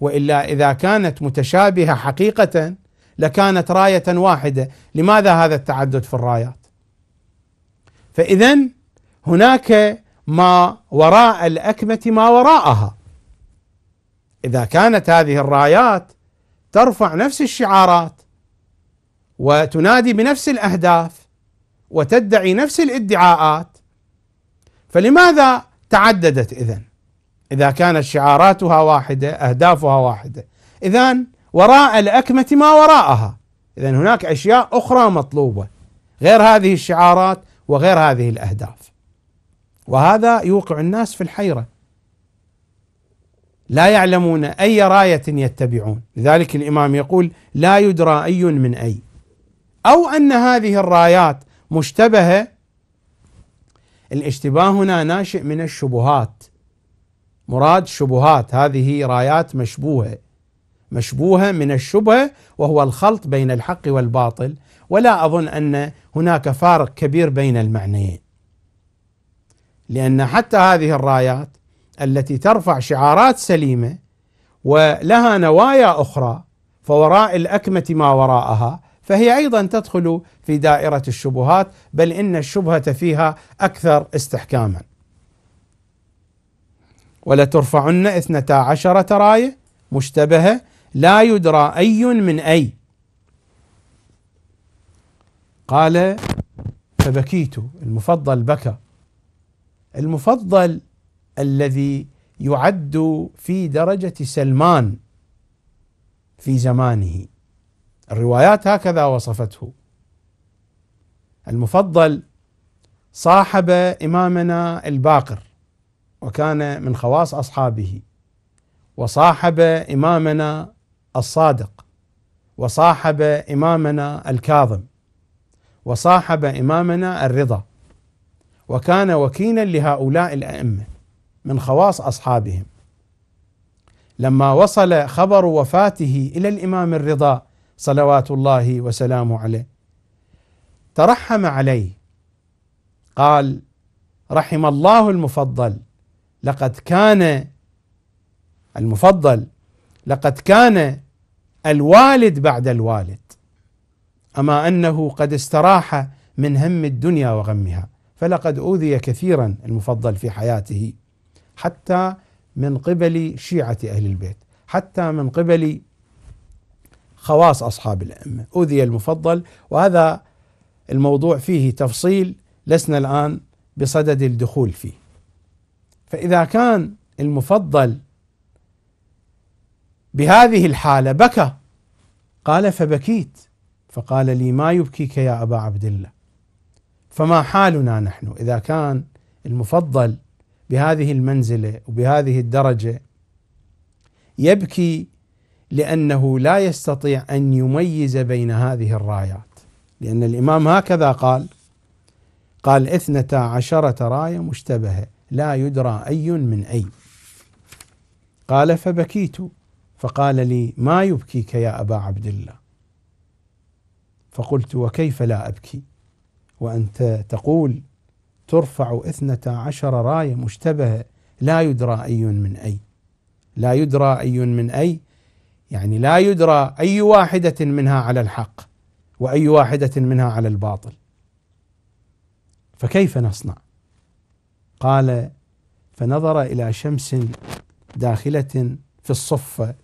والا اذا كانت متشابهه حقيقه لكانت رايه واحده، لماذا هذا التعدد في الرايات؟ فإذا هناك ما وراء الأكمة ما وراءها إذا كانت هذه الرايات ترفع نفس الشعارات وتنادي بنفس الأهداف وتدعي نفس الادعاءات فلماذا تعددت إذن إذا كانت شعاراتها واحدة أهدافها واحدة إذا وراء الأكمة ما وراءها إذا هناك أشياء أخرى مطلوبة غير هذه الشعارات وغير هذه الاهداف وهذا يوقع الناس في الحيره لا يعلمون اي رايه يتبعون لذلك الامام يقول لا يدرى اي من اي او ان هذه الرايات مشتبهه الاشتباه هنا ناشئ من الشبهات مراد شبهات هذه رايات مشبوهه مشبوهه من الشبهه وهو الخلط بين الحق والباطل ولا اظن ان هناك فارق كبير بين المعنيين لان حتى هذه الرايات التي ترفع شعارات سليمه ولها نوايا اخرى فوراء الاكمه ما وراءها فهي ايضا تدخل في دائره الشبهات بل ان الشبهه فيها اكثر استحكاما. ولترفعن اثنتا عشرة رايه مشتبهه لا يدرى اي من اي قال فبكيت المفضل بكى المفضل الذي يعد في درجة سلمان في زمانه الروايات هكذا وصفته المفضل صاحب إمامنا الباقر وكان من خواص أصحابه وصاحب إمامنا الصادق وصاحب إمامنا الكاظم وصاحب إمامنا الرضا وكان وكيلا لهؤلاء الأئمة من خواص أصحابهم لما وصل خبر وفاته إلى الإمام الرضا صلوات الله وسلامه عليه ترحم عليه قال رحم الله المفضل لقد كان المفضل لقد كان الوالد بعد الوالد اما انه قد استراح من هم الدنيا وغمها فلقد اوذي كثيرا المفضل في حياته حتى من قبل شيعه اهل البيت حتى من قبل خواص اصحاب الائمه اوذي المفضل وهذا الموضوع فيه تفصيل لسنا الان بصدد الدخول فيه فاذا كان المفضل بهذه الحاله بكى قال فبكيت فقال لي ما يبكيك يا ابا عبد الله فما حالنا نحن اذا كان المفضل بهذه المنزله وبهذه الدرجه يبكي لانه لا يستطيع ان يميز بين هذه الرايات لان الامام هكذا قال قال اثنتا عشره رايه مشتبهه لا يدرى اي من اي قال فبكيت فقال لي ما يبكيك يا ابا عبد الله فقلت وكيف لا أبكي وأنت تقول ترفع اثنتا عشر راية مشتبهة لا يدرى أي من أي لا يدرى أي من أي يعني لا يدرى أي واحدة منها على الحق وأي واحدة منها على الباطل فكيف نصنع قال فنظر إلى شمس داخلة في الصفة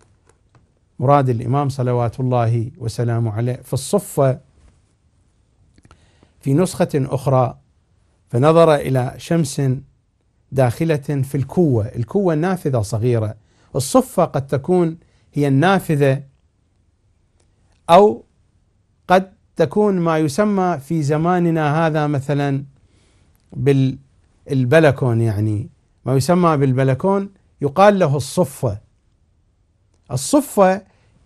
مراد الإمام صلوات الله وسلامه عليه في الصفة في نسخة أخرى فنظر إلى شمس داخلة في الكوة الكوة نافذة صغيرة الصفة قد تكون هي النافذة أو قد تكون ما يسمى في زماننا هذا مثلا بالبلكون يعني ما يسمى بالبلكون يقال له الصفة الصفة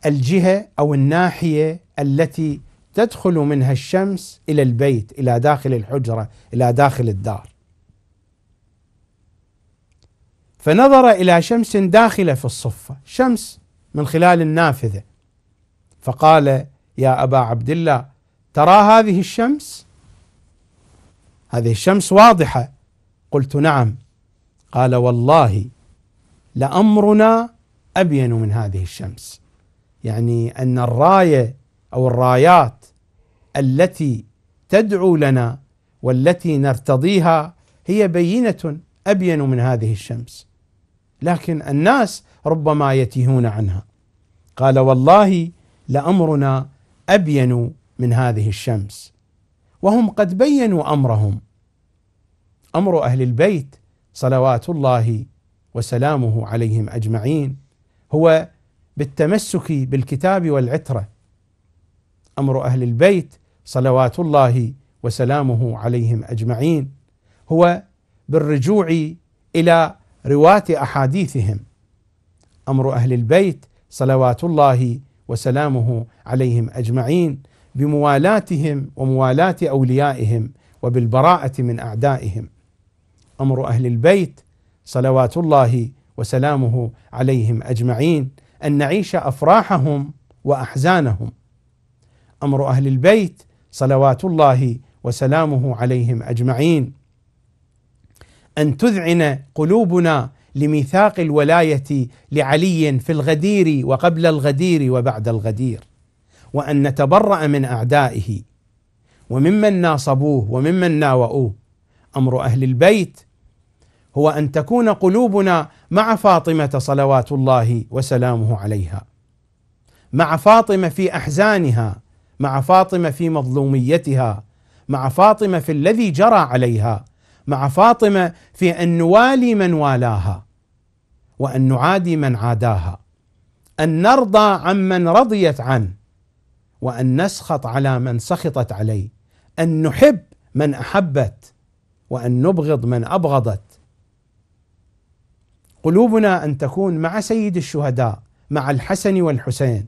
الجهه او الناحيه التي تدخل منها الشمس الى البيت الى داخل الحجره الى داخل الدار فنظر الى شمس داخله في الصفه شمس من خلال النافذه فقال يا ابا عبد الله ترى هذه الشمس هذه الشمس واضحه قلت نعم قال والله لامرنا ابين من هذه الشمس يعني ان الرايه او الرايات التي تدعو لنا والتي نرتضيها هي بينه ابين من هذه الشمس لكن الناس ربما يتيهون عنها قال والله لامرنا ابين من هذه الشمس وهم قد بينوا امرهم امر اهل البيت صلوات الله وسلامه عليهم اجمعين هو بالتمسك بالكتاب والعتره امر اهل البيت صلوات الله وسلامه عليهم اجمعين هو بالرجوع الى رواه احاديثهم امر اهل البيت صلوات الله وسلامه عليهم اجمعين بموالاتهم وموالاه اوليائهم وبالبراءه من اعدائهم امر اهل البيت صلوات الله وسلامه عليهم اجمعين ان نعيش افراحهم واحزانهم امر اهل البيت صلوات الله وسلامه عليهم اجمعين ان تذعن قلوبنا لميثاق الولايه لعلي في الغدير وقبل الغدير وبعد الغدير وان نتبرا من اعدائه وممن ناصبوه وممن ناوؤوه امر اهل البيت هو ان تكون قلوبنا مع فاطمه صلوات الله وسلامه عليها مع فاطمه في احزانها مع فاطمه في مظلوميتها مع فاطمه في الذي جرى عليها مع فاطمه في ان نوالي من والاها وان نعادي من عاداها ان نرضى عمن رضيت عنه وان نسخط على من سخطت عليه ان نحب من احبت وان نبغض من ابغضت قلوبنا ان تكون مع سيد الشهداء مع الحسن والحسين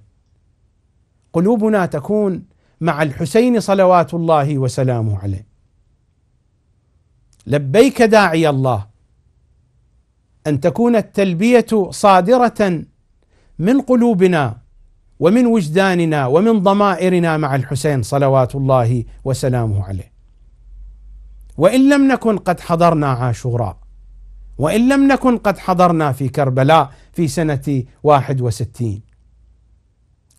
قلوبنا تكون مع الحسين صلوات الله وسلامه عليه لبيك داعي الله ان تكون التلبيه صادره من قلوبنا ومن وجداننا ومن ضمائرنا مع الحسين صلوات الله وسلامه عليه وان لم نكن قد حضرنا عاشوراء وإن لم نكن قد حضرنا في كربلاء في سنة 61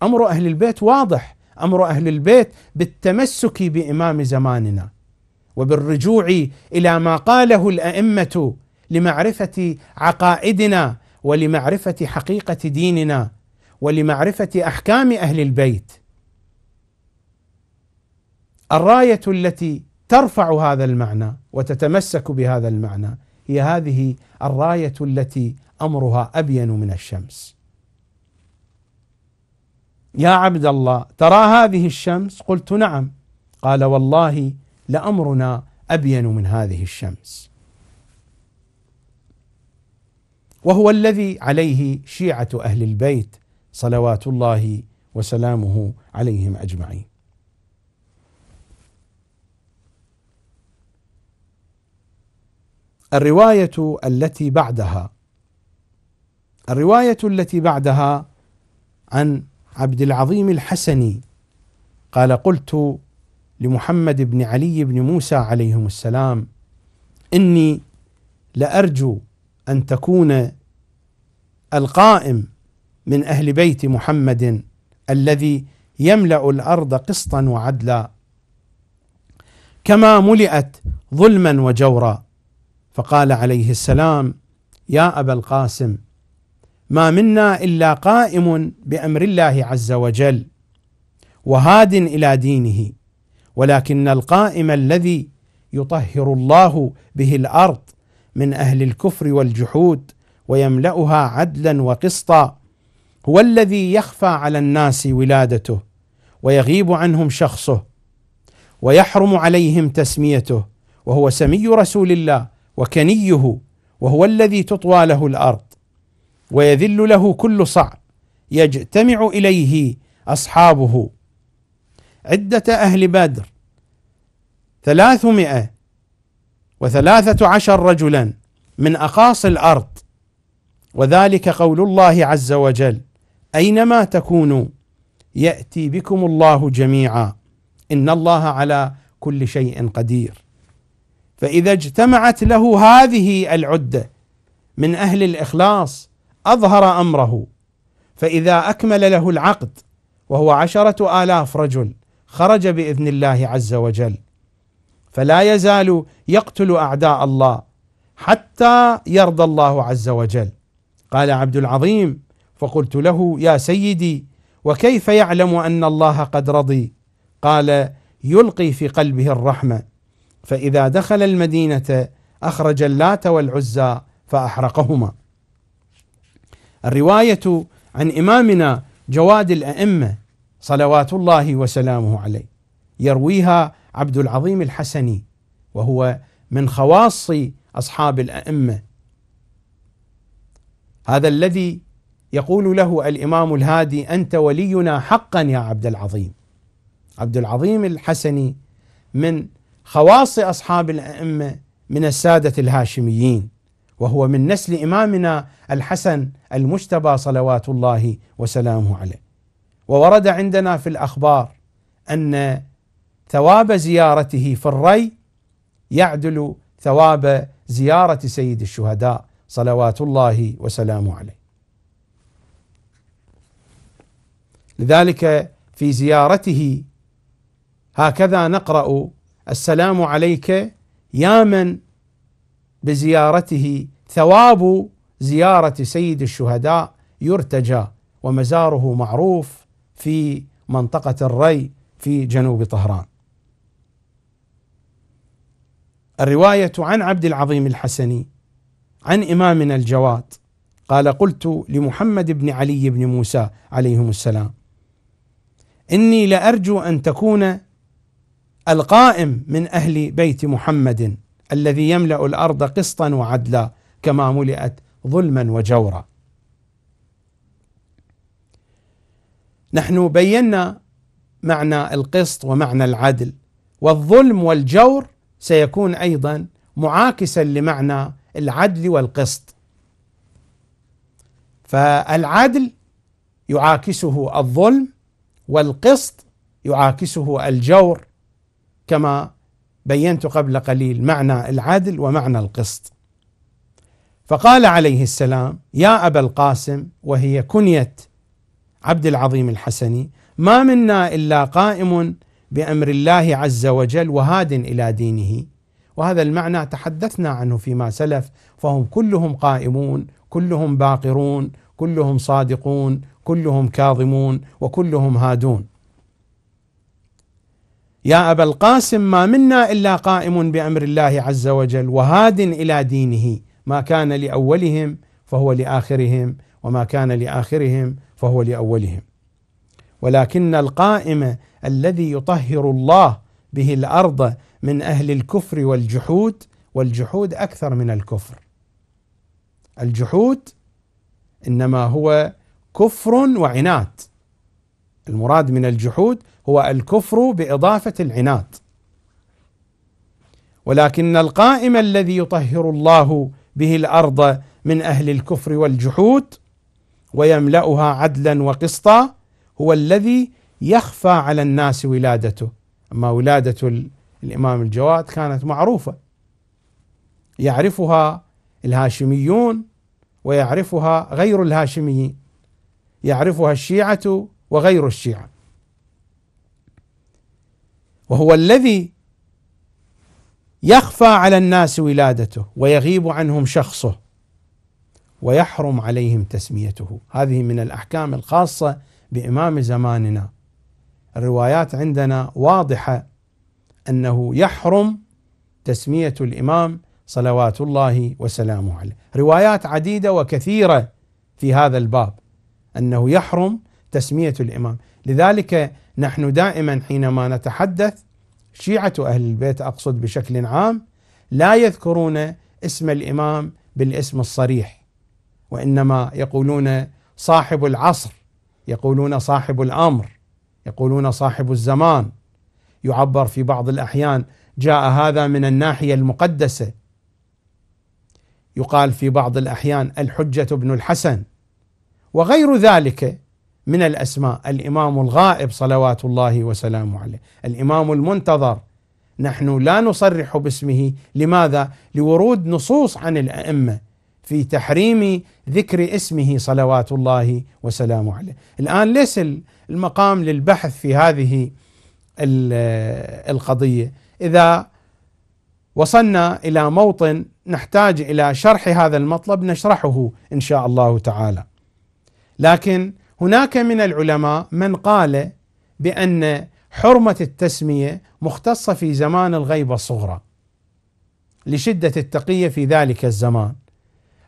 أمر أهل البيت واضح أمر أهل البيت بالتمسك بإمام زماننا وبالرجوع إلى ما قاله الأئمة لمعرفة عقائدنا ولمعرفة حقيقة ديننا ولمعرفة أحكام أهل البيت الراية التي ترفع هذا المعنى وتتمسك بهذا المعنى هي هذه الرايه التي امرها ابين من الشمس. يا عبد الله ترى هذه الشمس؟ قلت نعم. قال والله لامرنا ابين من هذه الشمس. وهو الذي عليه شيعه اهل البيت صلوات الله وسلامه عليهم اجمعين. الرواية التي بعدها الرواية التي بعدها عن عبد العظيم الحسني قال قلت لمحمد بن علي بن موسى عليهم السلام إني لأرجو أن تكون القائم من أهل بيت محمد الذي يملأ الأرض قسطا وعدلا كما ملئت ظلما وجورا فقال عليه السلام يا ابا القاسم ما منا الا قائم بامر الله عز وجل وهاد الى دينه ولكن القائم الذي يطهر الله به الارض من اهل الكفر والجحود ويملاها عدلا وقسطا هو الذي يخفى على الناس ولادته ويغيب عنهم شخصه ويحرم عليهم تسميته وهو سمي رسول الله وكنيه وهو الذي تطوى له الارض ويذل له كل صعب يجتمع اليه اصحابه عده اهل بدر ثلاثمائه وثلاثه عشر رجلا من اقاصي الارض وذلك قول الله عز وجل اينما تكونوا ياتي بكم الله جميعا ان الله على كل شيء قدير فإذا اجتمعت له هذه العدة من أهل الإخلاص أظهر أمره فإذا أكمل له العقد وهو عشرة آلاف رجل خرج بإذن الله عز وجل فلا يزال يقتل أعداء الله حتى يرضى الله عز وجل قال عبد العظيم فقلت له يا سيدي وكيف يعلم أن الله قد رضي قال يلقي في قلبه الرحمه فإذا دخل المدينة أخرج اللات والعزى فأحرقهما الرواية عن إمامنا جواد الأئمة صلوات الله وسلامه عليه يرويها عبد العظيم الحسني وهو من خواص أصحاب الأئمة هذا الذي يقول له الإمام الهادي أنت ولينا حقا يا عبد العظيم عبد العظيم الحسني من خواص أصحاب الأئمة من السادة الهاشميين وهو من نسل إمامنا الحسن المجتبى صلوات الله وسلامه عليه وورد عندنا في الأخبار أن ثواب زيارته في الري يعدل ثواب زيارة سيد الشهداء صلوات الله وسلامه عليه. لذلك في زيارته هكذا نقرأ السلام عليك يا من بزيارته ثواب زيارة سيد الشهداء يرتجى ومزاره معروف في منطقة الري في جنوب طهران. الرواية عن عبد العظيم الحسني عن إمامنا الجواد قال قلت لمحمد بن علي بن موسى عليهم السلام: إني لأرجو أن تكون القائم من اهل بيت محمد الذي يملا الارض قسطا وعدلا كما ملئت ظلما وجورا. نحن بينا معنى القسط ومعنى العدل والظلم والجور سيكون ايضا معاكسا لمعنى العدل والقسط. فالعدل يعاكسه الظلم والقسط يعاكسه الجور كما بينت قبل قليل معنى العدل ومعنى القسط فقال عليه السلام يا ابا القاسم وهي كنيه عبد العظيم الحسني ما منا الا قائم بامر الله عز وجل وهاد الى دينه وهذا المعنى تحدثنا عنه فيما سلف فهم كلهم قائمون كلهم باقرون كلهم صادقون كلهم كاظمون وكلهم هادون يا ابا القاسم ما منا الا قائم بامر الله عز وجل وهاد الى دينه ما كان لاولهم فهو لاخرهم وما كان لاخرهم فهو لاولهم ولكن القائم الذي يطهر الله به الارض من اهل الكفر والجحود والجحود اكثر من الكفر الجحود انما هو كفر وعناد المراد من الجحود هو الكفر باضافه العناد ولكن القائم الذي يطهر الله به الارض من اهل الكفر والجحود ويملاها عدلا وقسطا هو الذي يخفى على الناس ولادته اما ولاده الامام الجواد كانت معروفه يعرفها الهاشميون ويعرفها غير الهاشميين يعرفها الشيعه وغير الشيعه وهو الذي يخفى على الناس ولادته ويغيب عنهم شخصه ويحرم عليهم تسميته هذه من الاحكام الخاصه بامام زماننا الروايات عندنا واضحه انه يحرم تسميه الامام صلوات الله وسلامه عليه روايات عديده وكثيره في هذا الباب انه يحرم تسميه الامام لذلك نحن دائما حينما نتحدث شيعة أهل البيت أقصد بشكل عام لا يذكرون اسم الإمام بالاسم الصريح وإنما يقولون صاحب العصر يقولون صاحب الأمر يقولون صاحب الزمان يعبر في بعض الأحيان جاء هذا من الناحية المقدسة يقال في بعض الأحيان الحجة بن الحسن وغير ذلك من الاسماء الامام الغائب صلوات الله وسلامه عليه، الامام المنتظر نحن لا نصرح باسمه، لماذا؟ لورود نصوص عن الائمه في تحريم ذكر اسمه صلوات الله وسلامه عليه. الان ليس المقام للبحث في هذه القضيه، اذا وصلنا الى موطن نحتاج الى شرح هذا المطلب نشرحه ان شاء الله تعالى. لكن هناك من العلماء من قال بأن حرمة التسمية مختصة في زمان الغيبة الصغرى لشدة التقية في ذلك الزمان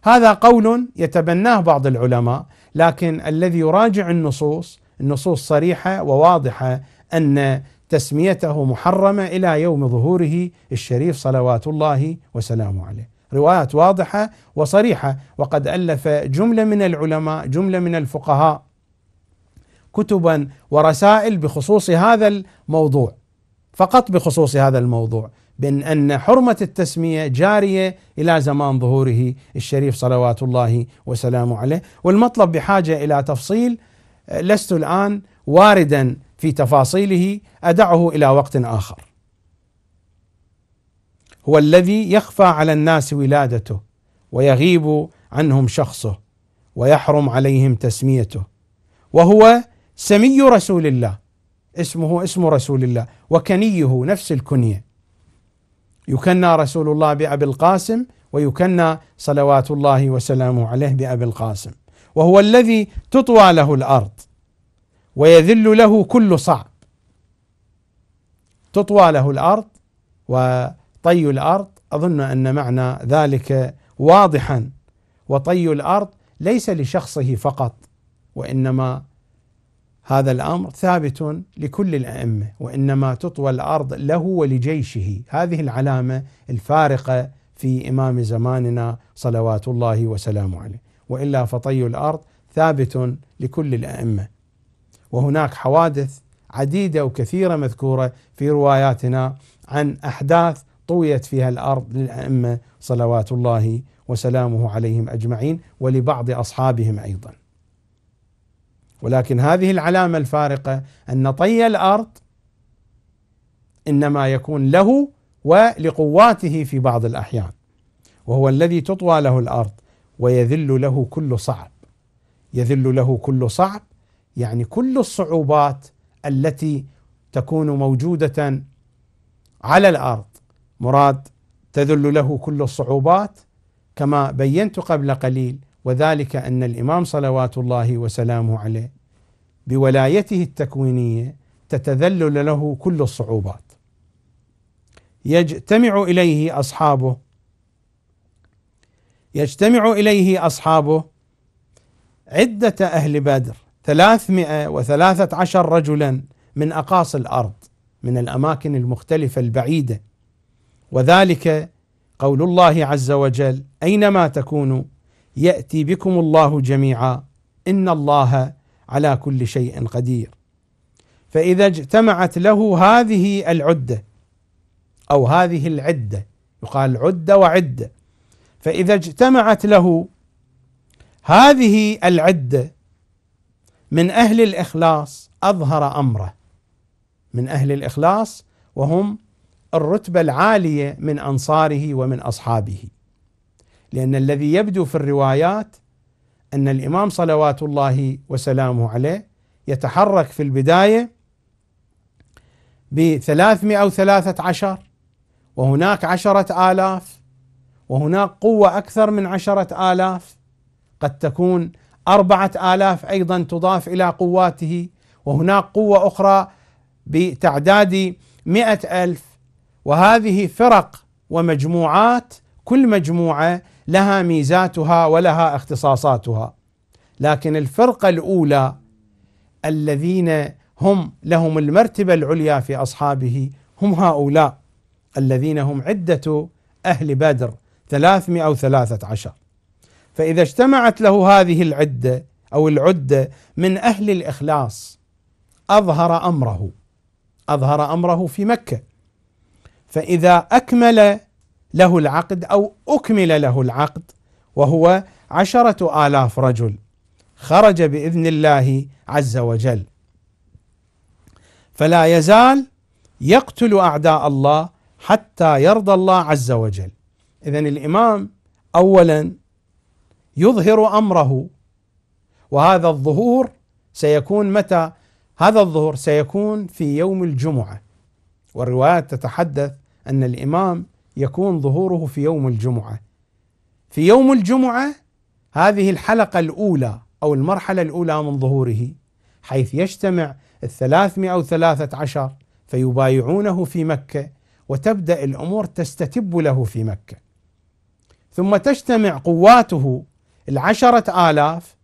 هذا قول يتبناه بعض العلماء لكن الذي يراجع النصوص النصوص صريحة وواضحة أن تسميته محرمة إلى يوم ظهوره الشريف صلوات الله وسلامه عليه روايات واضحة وصريحة وقد ألف جملة من العلماء جملة من الفقهاء كتبا ورسائل بخصوص هذا الموضوع فقط بخصوص هذا الموضوع بأن أن حرمة التسمية جارية إلى زمان ظهوره الشريف صلوات الله وسلامه عليه والمطلب بحاجة إلى تفصيل لست الآن واردا في تفاصيله أدعه إلى وقت آخر هو الذي يخفى على الناس ولادته ويغيب عنهم شخصه ويحرم عليهم تسميته وهو سمي رسول الله اسمه اسم رسول الله وكنيه نفس الكنية يكنى رسول الله بأبي القاسم ويكنى صلوات الله وسلامه عليه بأبي القاسم وهو الذي تطوى له الأرض ويذل له كل صعب تطوى له الأرض وطي الأرض أظن أن معنى ذلك واضحا وطي الأرض ليس لشخصه فقط وإنما هذا الامر ثابت لكل الائمه وانما تطوى الارض له ولجيشه هذه العلامه الفارقه في امام زماننا صلوات الله وسلامه عليه والا فطي الارض ثابت لكل الائمه وهناك حوادث عديده وكثيره مذكوره في رواياتنا عن احداث طويت فيها الارض للائمه صلوات الله وسلامه عليهم اجمعين ولبعض اصحابهم ايضا ولكن هذه العلامة الفارقة أن طي الأرض إنما يكون له ولقواته في بعض الأحيان وهو الذي تطوى له الأرض ويذل له كل صعب يذل له كل صعب يعني كل الصعوبات التي تكون موجودة على الأرض مراد تذل له كل الصعوبات كما بينت قبل قليل وذلك ان الامام صلوات الله وسلامه عليه بولايته التكوينيه تتذلل له كل الصعوبات يجتمع اليه اصحابه يجتمع اليه اصحابه عده اهل بدر ثلاثمائة وثلاثة عشر رجلا من أقاصي الأرض من الأماكن المختلفة البعيدة وذلك قول الله عز وجل أينما تكونوا ياتي بكم الله جميعا ان الله على كل شيء قدير فاذا اجتمعت له هذه العده او هذه العده يقال عده وعده فاذا اجتمعت له هذه العده من اهل الاخلاص اظهر امره من اهل الاخلاص وهم الرتبه العاليه من انصاره ومن اصحابه لأن الذي يبدو في الروايات أن الإمام صلوات الله وسلامه عليه يتحرك في البداية بثلاثمائة وثلاثة عشر وهناك عشرة آلاف وهناك قوة أكثر من عشرة آلاف قد تكون أربعة آلاف أيضا تضاف إلى قواته وهناك قوة أخرى بتعداد مئة ألف وهذه فرق ومجموعات كل مجموعة لها ميزاتها ولها اختصاصاتها لكن الفرقه الاولى الذين هم لهم المرتبه العليا في اصحابه هم هؤلاء الذين هم عده اهل بدر 313 فاذا اجتمعت له هذه العده او العده من اهل الاخلاص اظهر امره اظهر امره في مكه فاذا اكمل له العقد أو أكمل له العقد وهو عشرة آلاف رجل خرج بإذن الله عز وجل فلا يزال يقتل أعداء الله حتى يرضى الله عز وجل إذا الإمام أولا يظهر أمره وهذا الظهور سيكون متى هذا الظهور سيكون في يوم الجمعة والروايات تتحدث أن الإمام يكون ظهوره في يوم الجمعه. في يوم الجمعه هذه الحلقه الاولى او المرحله الاولى من ظهوره حيث يجتمع الثلاثمائة وثلاثة عشر فيبايعونه في مكة وتبدأ الأمور تستتب له في مكة ثم تجتمع قواته العشرة آلاف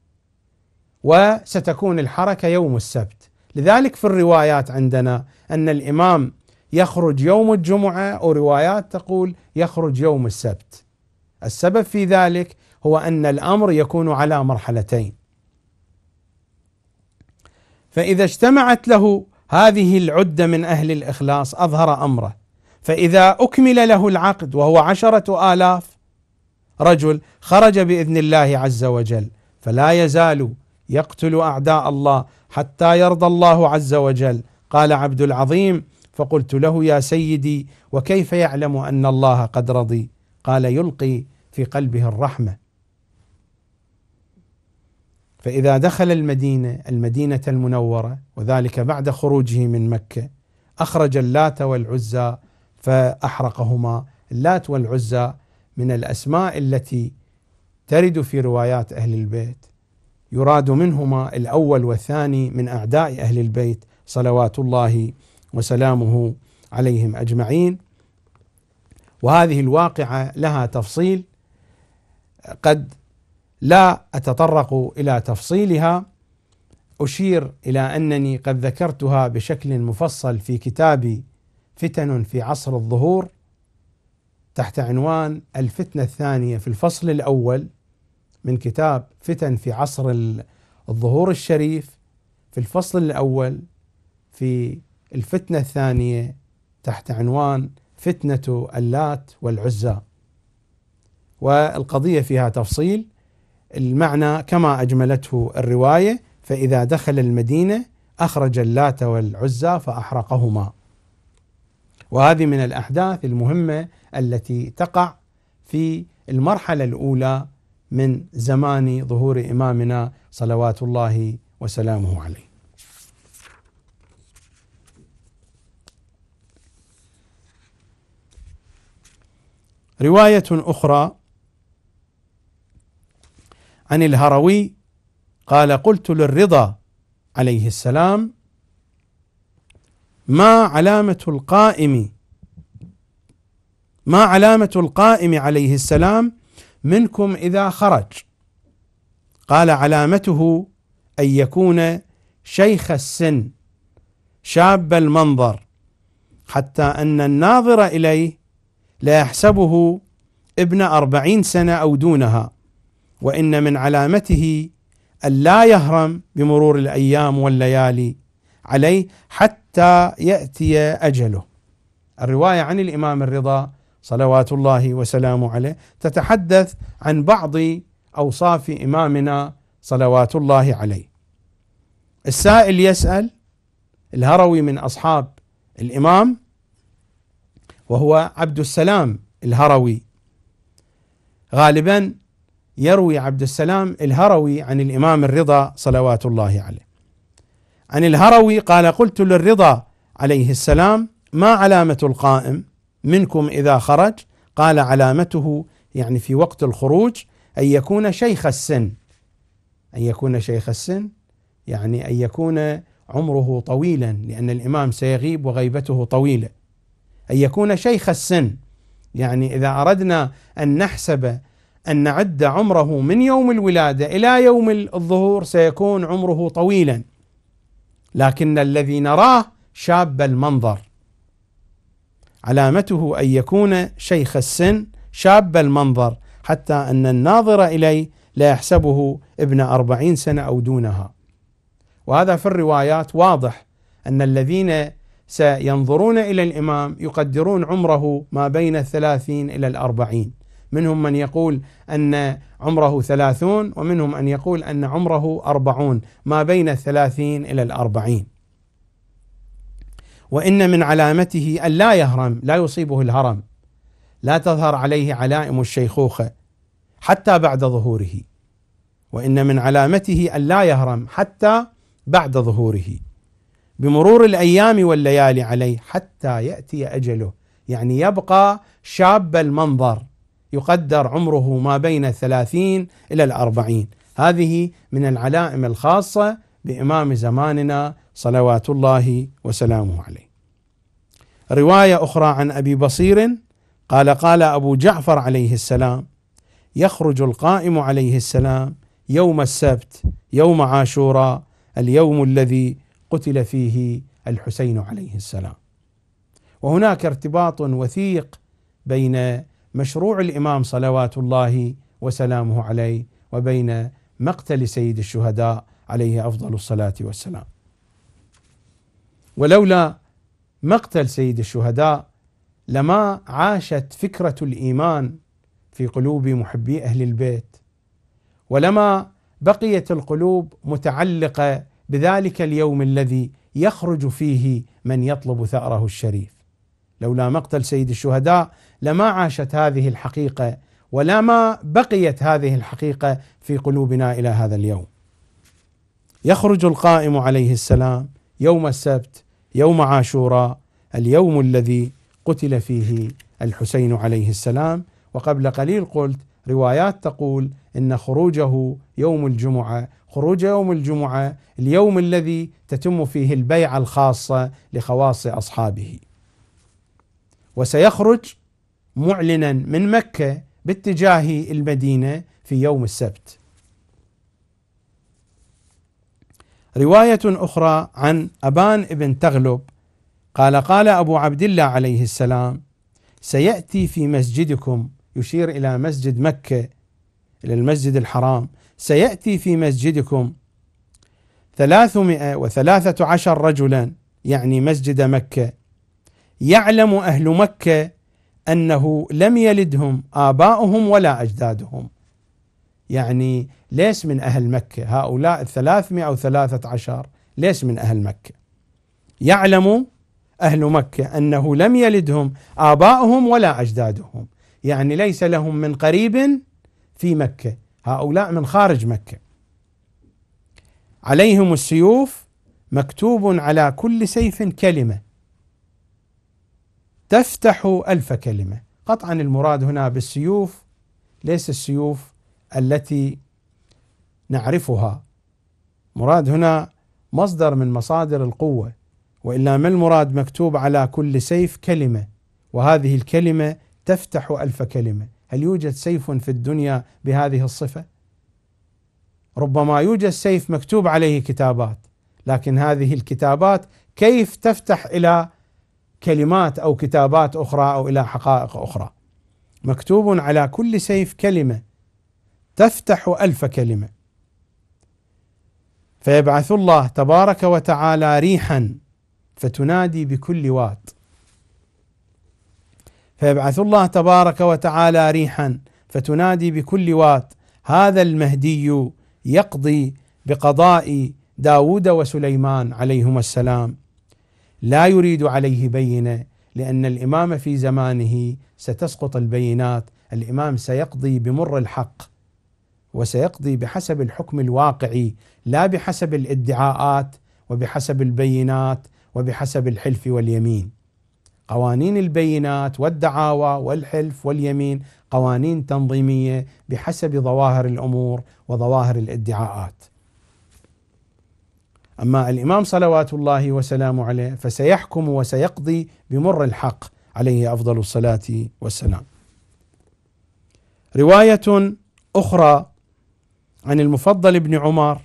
وستكون الحركة يوم السبت لذلك في الروايات عندنا أن الإمام يخرج يوم الجمعة وروايات تقول يخرج يوم السبت السبب في ذلك هو أن الأمر يكون على مرحلتين فإذا اجتمعت له هذه العدة من أهل الإخلاص أظهر أمره فإذا أكمل له العقد وهو عشرة آلاف رجل خرج بإذن الله عز وجل فلا يزال يقتل أعداء الله حتى يرضى الله عز وجل قال عبد العظيم فقلت له يا سيدي وكيف يعلم ان الله قد رضي قال يلقي في قلبه الرحمه فاذا دخل المدينه المدينه المنوره وذلك بعد خروجه من مكه اخرج اللات والعزى فاحرقهما اللات والعزى من الاسماء التي ترد في روايات اهل البيت يراد منهما الاول والثاني من اعداء اهل البيت صلوات الله وسلامه عليهم اجمعين وهذه الواقعه لها تفصيل قد لا اتطرق الى تفصيلها اشير الى انني قد ذكرتها بشكل مفصل في كتابي فتن في عصر الظهور تحت عنوان الفتنه الثانيه في الفصل الاول من كتاب فتن في عصر الظهور الشريف في الفصل الاول في الفتنة الثانية تحت عنوان فتنة اللات والعزى والقضية فيها تفصيل المعنى كما أجملته الرواية فإذا دخل المدينة أخرج اللات والعزى فأحرقهما وهذه من الأحداث المهمة التي تقع في المرحلة الأولى من زمان ظهور إمامنا صلوات الله وسلامه عليه رواية أخرى عن الهروي قال قلت للرضا عليه السلام ما علامة القائم ما علامة القائم عليه السلام منكم إذا خرج قال علامته أن يكون شيخ السن شاب المنظر حتى أن الناظر إليه لا يحسبه ابن أربعين سنة أو دونها وإن من علامته أن لا يهرم بمرور الأيام والليالي عليه حتى يأتي أجله الرواية عن الإمام الرضا صلوات الله وسلامه عليه تتحدث عن بعض أوصاف إمامنا صلوات الله عليه السائل يسأل الهروي من أصحاب الإمام وهو عبد السلام الهروي غالبا يروي عبد السلام الهروي عن الامام الرضا صلوات الله عليه. عن الهروي قال قلت للرضا عليه السلام ما علامه القائم منكم اذا خرج؟ قال علامته يعني في وقت الخروج ان يكون شيخ السن. ان يكون شيخ السن يعني ان يكون عمره طويلا لان الامام سيغيب وغيبته طويله. أن يكون شيخ السن يعني إذا أردنا أن نحسب أن نعد عمره من يوم الولادة إلى يوم الظهور سيكون عمره طويلا لكن الذي نراه شاب المنظر علامته أن يكون شيخ السن شاب المنظر حتى أن الناظر إليه لا يحسبه ابن أربعين سنة أو دونها وهذا في الروايات واضح أن الذين سينظرون إلى الإمام يقدرون عمره ما بين الثلاثين إلى الأربعين منهم من يقول أن عمره ثلاثون ومنهم أن يقول أن عمره أربعون ما بين الثلاثين إلى الأربعين وإن من علامته أن لا يهرم لا يصيبه الهرم لا تظهر عليه علائم الشيخوخة حتى بعد ظهوره وإن من علامته أن لا يهرم حتى بعد ظهوره بمرور الايام والليالي عليه حتى ياتي اجله يعني يبقى شاب المنظر يقدر عمره ما بين الثلاثين الى الاربعين هذه من العلائم الخاصه بامام زماننا صلوات الله وسلامه عليه. روايه اخرى عن ابي بصير قال قال ابو جعفر عليه السلام: يخرج القائم عليه السلام يوم السبت يوم عاشوراء اليوم الذي قتل فيه الحسين عليه السلام وهناك ارتباط وثيق بين مشروع الامام صلوات الله وسلامه عليه وبين مقتل سيد الشهداء عليه افضل الصلاه والسلام. ولولا مقتل سيد الشهداء لما عاشت فكره الايمان في قلوب محبي اهل البيت ولما بقيت القلوب متعلقه بذلك اليوم الذي يخرج فيه من يطلب ثأره الشريف لولا مقتل سيد الشهداء لما عاشت هذه الحقيقة ولا ما بقيت هذه الحقيقة في قلوبنا إلى هذا اليوم يخرج القائم عليه السلام يوم السبت يوم عاشوراء اليوم الذي قتل فيه الحسين عليه السلام وقبل قليل قلت روايات تقول ان خروجه يوم الجمعه خروج يوم الجمعة اليوم الذي تتم فيه البيعة الخاصة لخواص أصحابه وسيخرج معلنا من مكة باتجاه المدينة في يوم السبت رواية أخرى عن أبان بن تغلب قال قال أبو عبد الله عليه السلام سيأتي في مسجدكم يشير إلى مسجد مكة إلى المسجد الحرام سيأتي في مسجدكم ثلاثمائة وثلاثة عشر رجلا يعني مسجد مكة يعلم أهل مكة أنه لم يلدهم آباؤهم ولا أجدادهم يعني ليس من أهل مكة هؤلاء الثلاثمائة وثلاثة عشر ليس من أهل مكة يعلم أهل مكة أنه لم يلدهم آباؤهم ولا أجدادهم يعني ليس لهم من قريب في مكة هؤلاء من خارج مكة عليهم السيوف مكتوب على كل سيف كلمة تفتح ألف كلمة قطعا المراد هنا بالسيوف ليس السيوف التي نعرفها مراد هنا مصدر من مصادر القوة وإلا ما المراد مكتوب على كل سيف كلمة وهذه الكلمة تفتح ألف كلمة هل يوجد سيف في الدنيا بهذه الصفه؟ ربما يوجد سيف مكتوب عليه كتابات لكن هذه الكتابات كيف تفتح الى كلمات او كتابات اخرى او الى حقائق اخرى. مكتوب على كل سيف كلمه تفتح الف كلمه. فيبعث الله تبارك وتعالى ريحا فتنادي بكل واد فيبعث الله تبارك وتعالى ريحا فتنادي بكل وات هذا المهدي يقضي بقضاء داود وسليمان عليهما السلام لا يريد عليه بينه لأن الإمام في زمانه ستسقط البينات الإمام سيقضي بمر الحق وسيقضي بحسب الحكم الواقعي لا بحسب الادعاءات وبحسب البينات وبحسب الحلف واليمين قوانين البينات والدعاوى والحلف واليمين قوانين تنظيميه بحسب ظواهر الامور وظواهر الادعاءات. اما الامام صلوات الله وسلامه عليه فسيحكم وسيقضي بمر الحق عليه افضل الصلاه والسلام. روايه اخرى عن المفضل بن عمر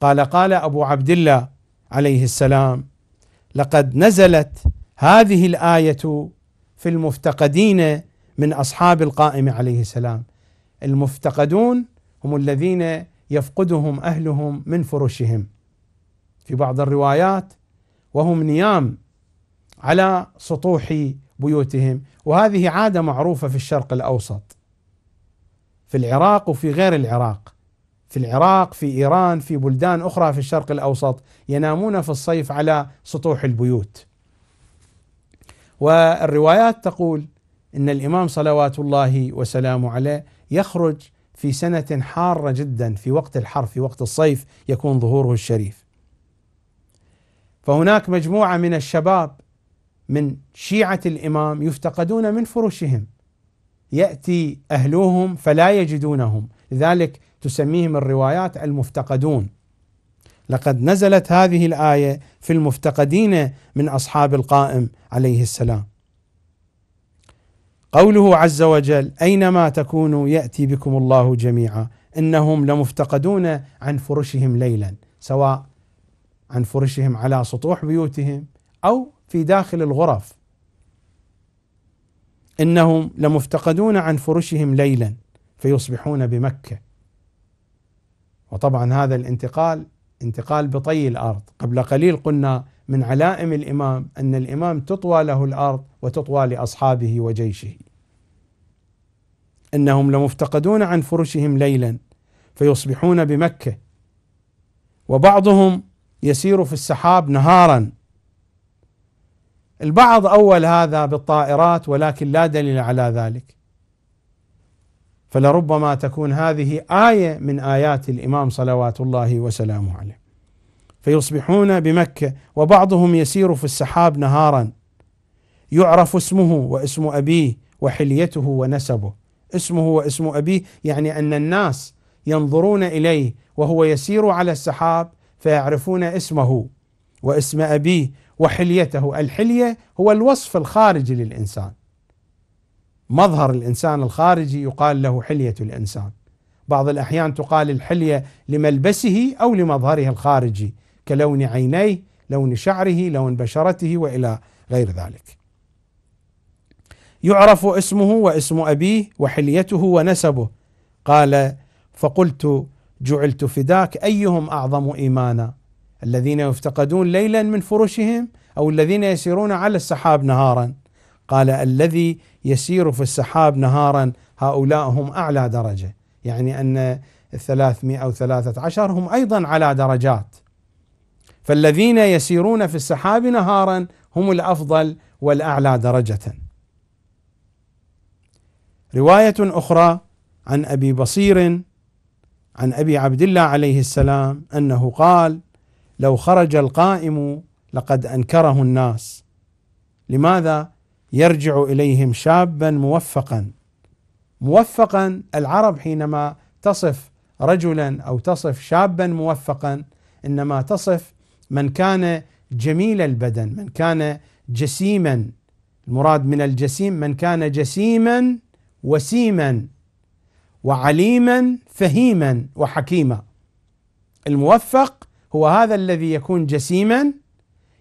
قال قال ابو عبد الله عليه السلام لقد نزلت هذه الآية في المفتقدين من أصحاب القائم عليه السلام المفتقدون هم الذين يفقدهم أهلهم من فرشهم في بعض الروايات وهم نيام على سطوح بيوتهم وهذه عادة معروفة في الشرق الأوسط في العراق وفي غير العراق في العراق في إيران في بلدان أخرى في الشرق الأوسط ينامون في الصيف على سطوح البيوت والروايات تقول ان الامام صلوات الله وسلامه عليه يخرج في سنه حاره جدا في وقت الحر في وقت الصيف يكون ظهوره الشريف. فهناك مجموعه من الشباب من شيعه الامام يفتقدون من فرشهم. ياتي اهلهم فلا يجدونهم، لذلك تسميهم الروايات المفتقدون. لقد نزلت هذه الايه في المفتقدين من اصحاب القائم عليه السلام. قوله عز وجل: اينما تكونوا ياتي بكم الله جميعا انهم لمفتقدون عن فرشهم ليلا سواء عن فرشهم على سطوح بيوتهم او في داخل الغرف. انهم لمفتقدون عن فرشهم ليلا فيصبحون بمكه. وطبعا هذا الانتقال انتقال بطي الارض، قبل قليل قلنا من علائم الامام ان الامام تطوى له الارض وتطوى لاصحابه وجيشه. انهم لمفتقدون عن فرشهم ليلا فيصبحون بمكه وبعضهم يسير في السحاب نهارا. البعض اول هذا بالطائرات ولكن لا دليل على ذلك. فلربما تكون هذه آية من آيات الإمام صلوات الله وسلامه عليه فيصبحون بمكة وبعضهم يسير في السحاب نهارا يعرف اسمه واسم أبيه وحليته ونسبه اسمه واسم أبيه يعني أن الناس ينظرون إليه وهو يسير على السحاب فيعرفون اسمه واسم أبيه وحليته الحلية هو الوصف الخارجي للإنسان مظهر الانسان الخارجي يقال له حليه الانسان بعض الاحيان تقال الحليه لملبسه او لمظهره الخارجي كلون عينيه لون شعره لون بشرته والى غير ذلك يعرف اسمه واسم ابيه وحليته ونسبه قال فقلت جعلت فداك ايهم اعظم ايمانا الذين يفتقدون ليلا من فرشهم او الذين يسيرون على السحاب نهارا قال الذي يسير في السحاب نهارا هؤلاء هم أعلى درجة يعني أن الثلاثمائة وثلاثة عشر هم أيضا على درجات فالذين يسيرون في السحاب نهارا هم الأفضل والأعلى درجة رواية أخرى عن أبي بصير عن أبي عبد الله عليه السلام أنه قال لو خرج القائم لقد أنكره الناس لماذا؟ يرجع اليهم شابا موفقا موفقا العرب حينما تصف رجلا او تصف شابا موفقا انما تصف من كان جميل البدن من كان جسيما المراد من الجسيم من كان جسيما وسيما وعليما فهيما وحكيما الموفق هو هذا الذي يكون جسيما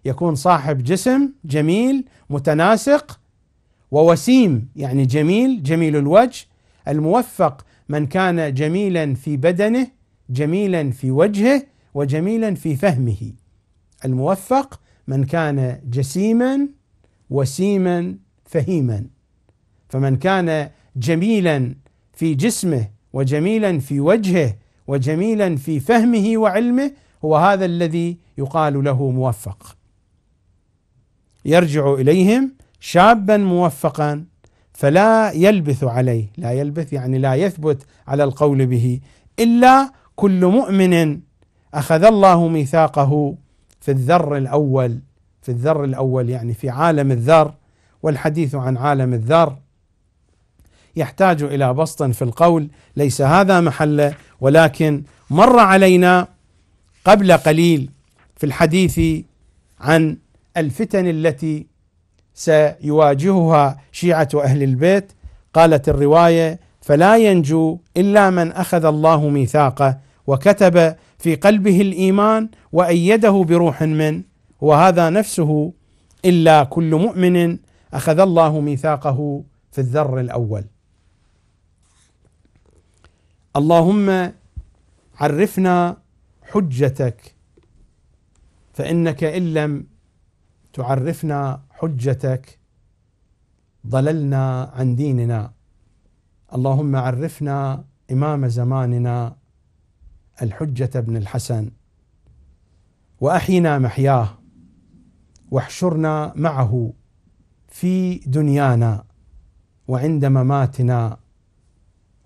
يكون صاحب جسم جميل متناسق ووسيم يعني جميل جميل الوجه الموفق من كان جميلا في بدنه جميلا في وجهه وجميلا في فهمه الموفق من كان جسيما وسيما فهيما فمن كان جميلا في جسمه وجميلا في وجهه وجميلا في فهمه وعلمه هو هذا الذي يقال له موفق يرجع اليهم شابا موفقا فلا يلبث عليه لا يلبث يعني لا يثبت على القول به الا كل مؤمن اخذ الله ميثاقه في الذر الاول في الذر الاول يعني في عالم الذر والحديث عن عالم الذر يحتاج الى بسط في القول ليس هذا محله ولكن مر علينا قبل قليل في الحديث عن الفتن التي سيواجهها شيعة أهل البيت قالت الرواية فلا ينجو إلا من أخذ الله ميثاقه وكتب في قلبه الإيمان وأيده بروح من وهذا نفسه إلا كل مؤمن أخذ الله ميثاقه في الذر الأول اللهم عرفنا حجتك فإنك إن لم تعرفنا حجتك ضللنا عن ديننا اللهم عرفنا امام زماننا الحجه بن الحسن واحينا محياه واحشرنا معه في دنيانا وعند مماتنا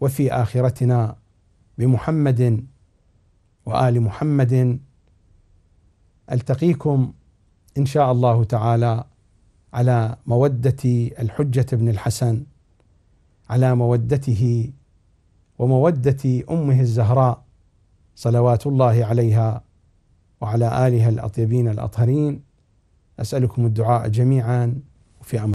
وفي اخرتنا بمحمد وال محمد التقيكم ان شاء الله تعالى على مودة الحجة بن الحسن على مودته ومودة أمه الزهراء صلوات الله عليها وعلى آلها الأطيبين الأطهرين أسألكم الدعاء جميعا في أمر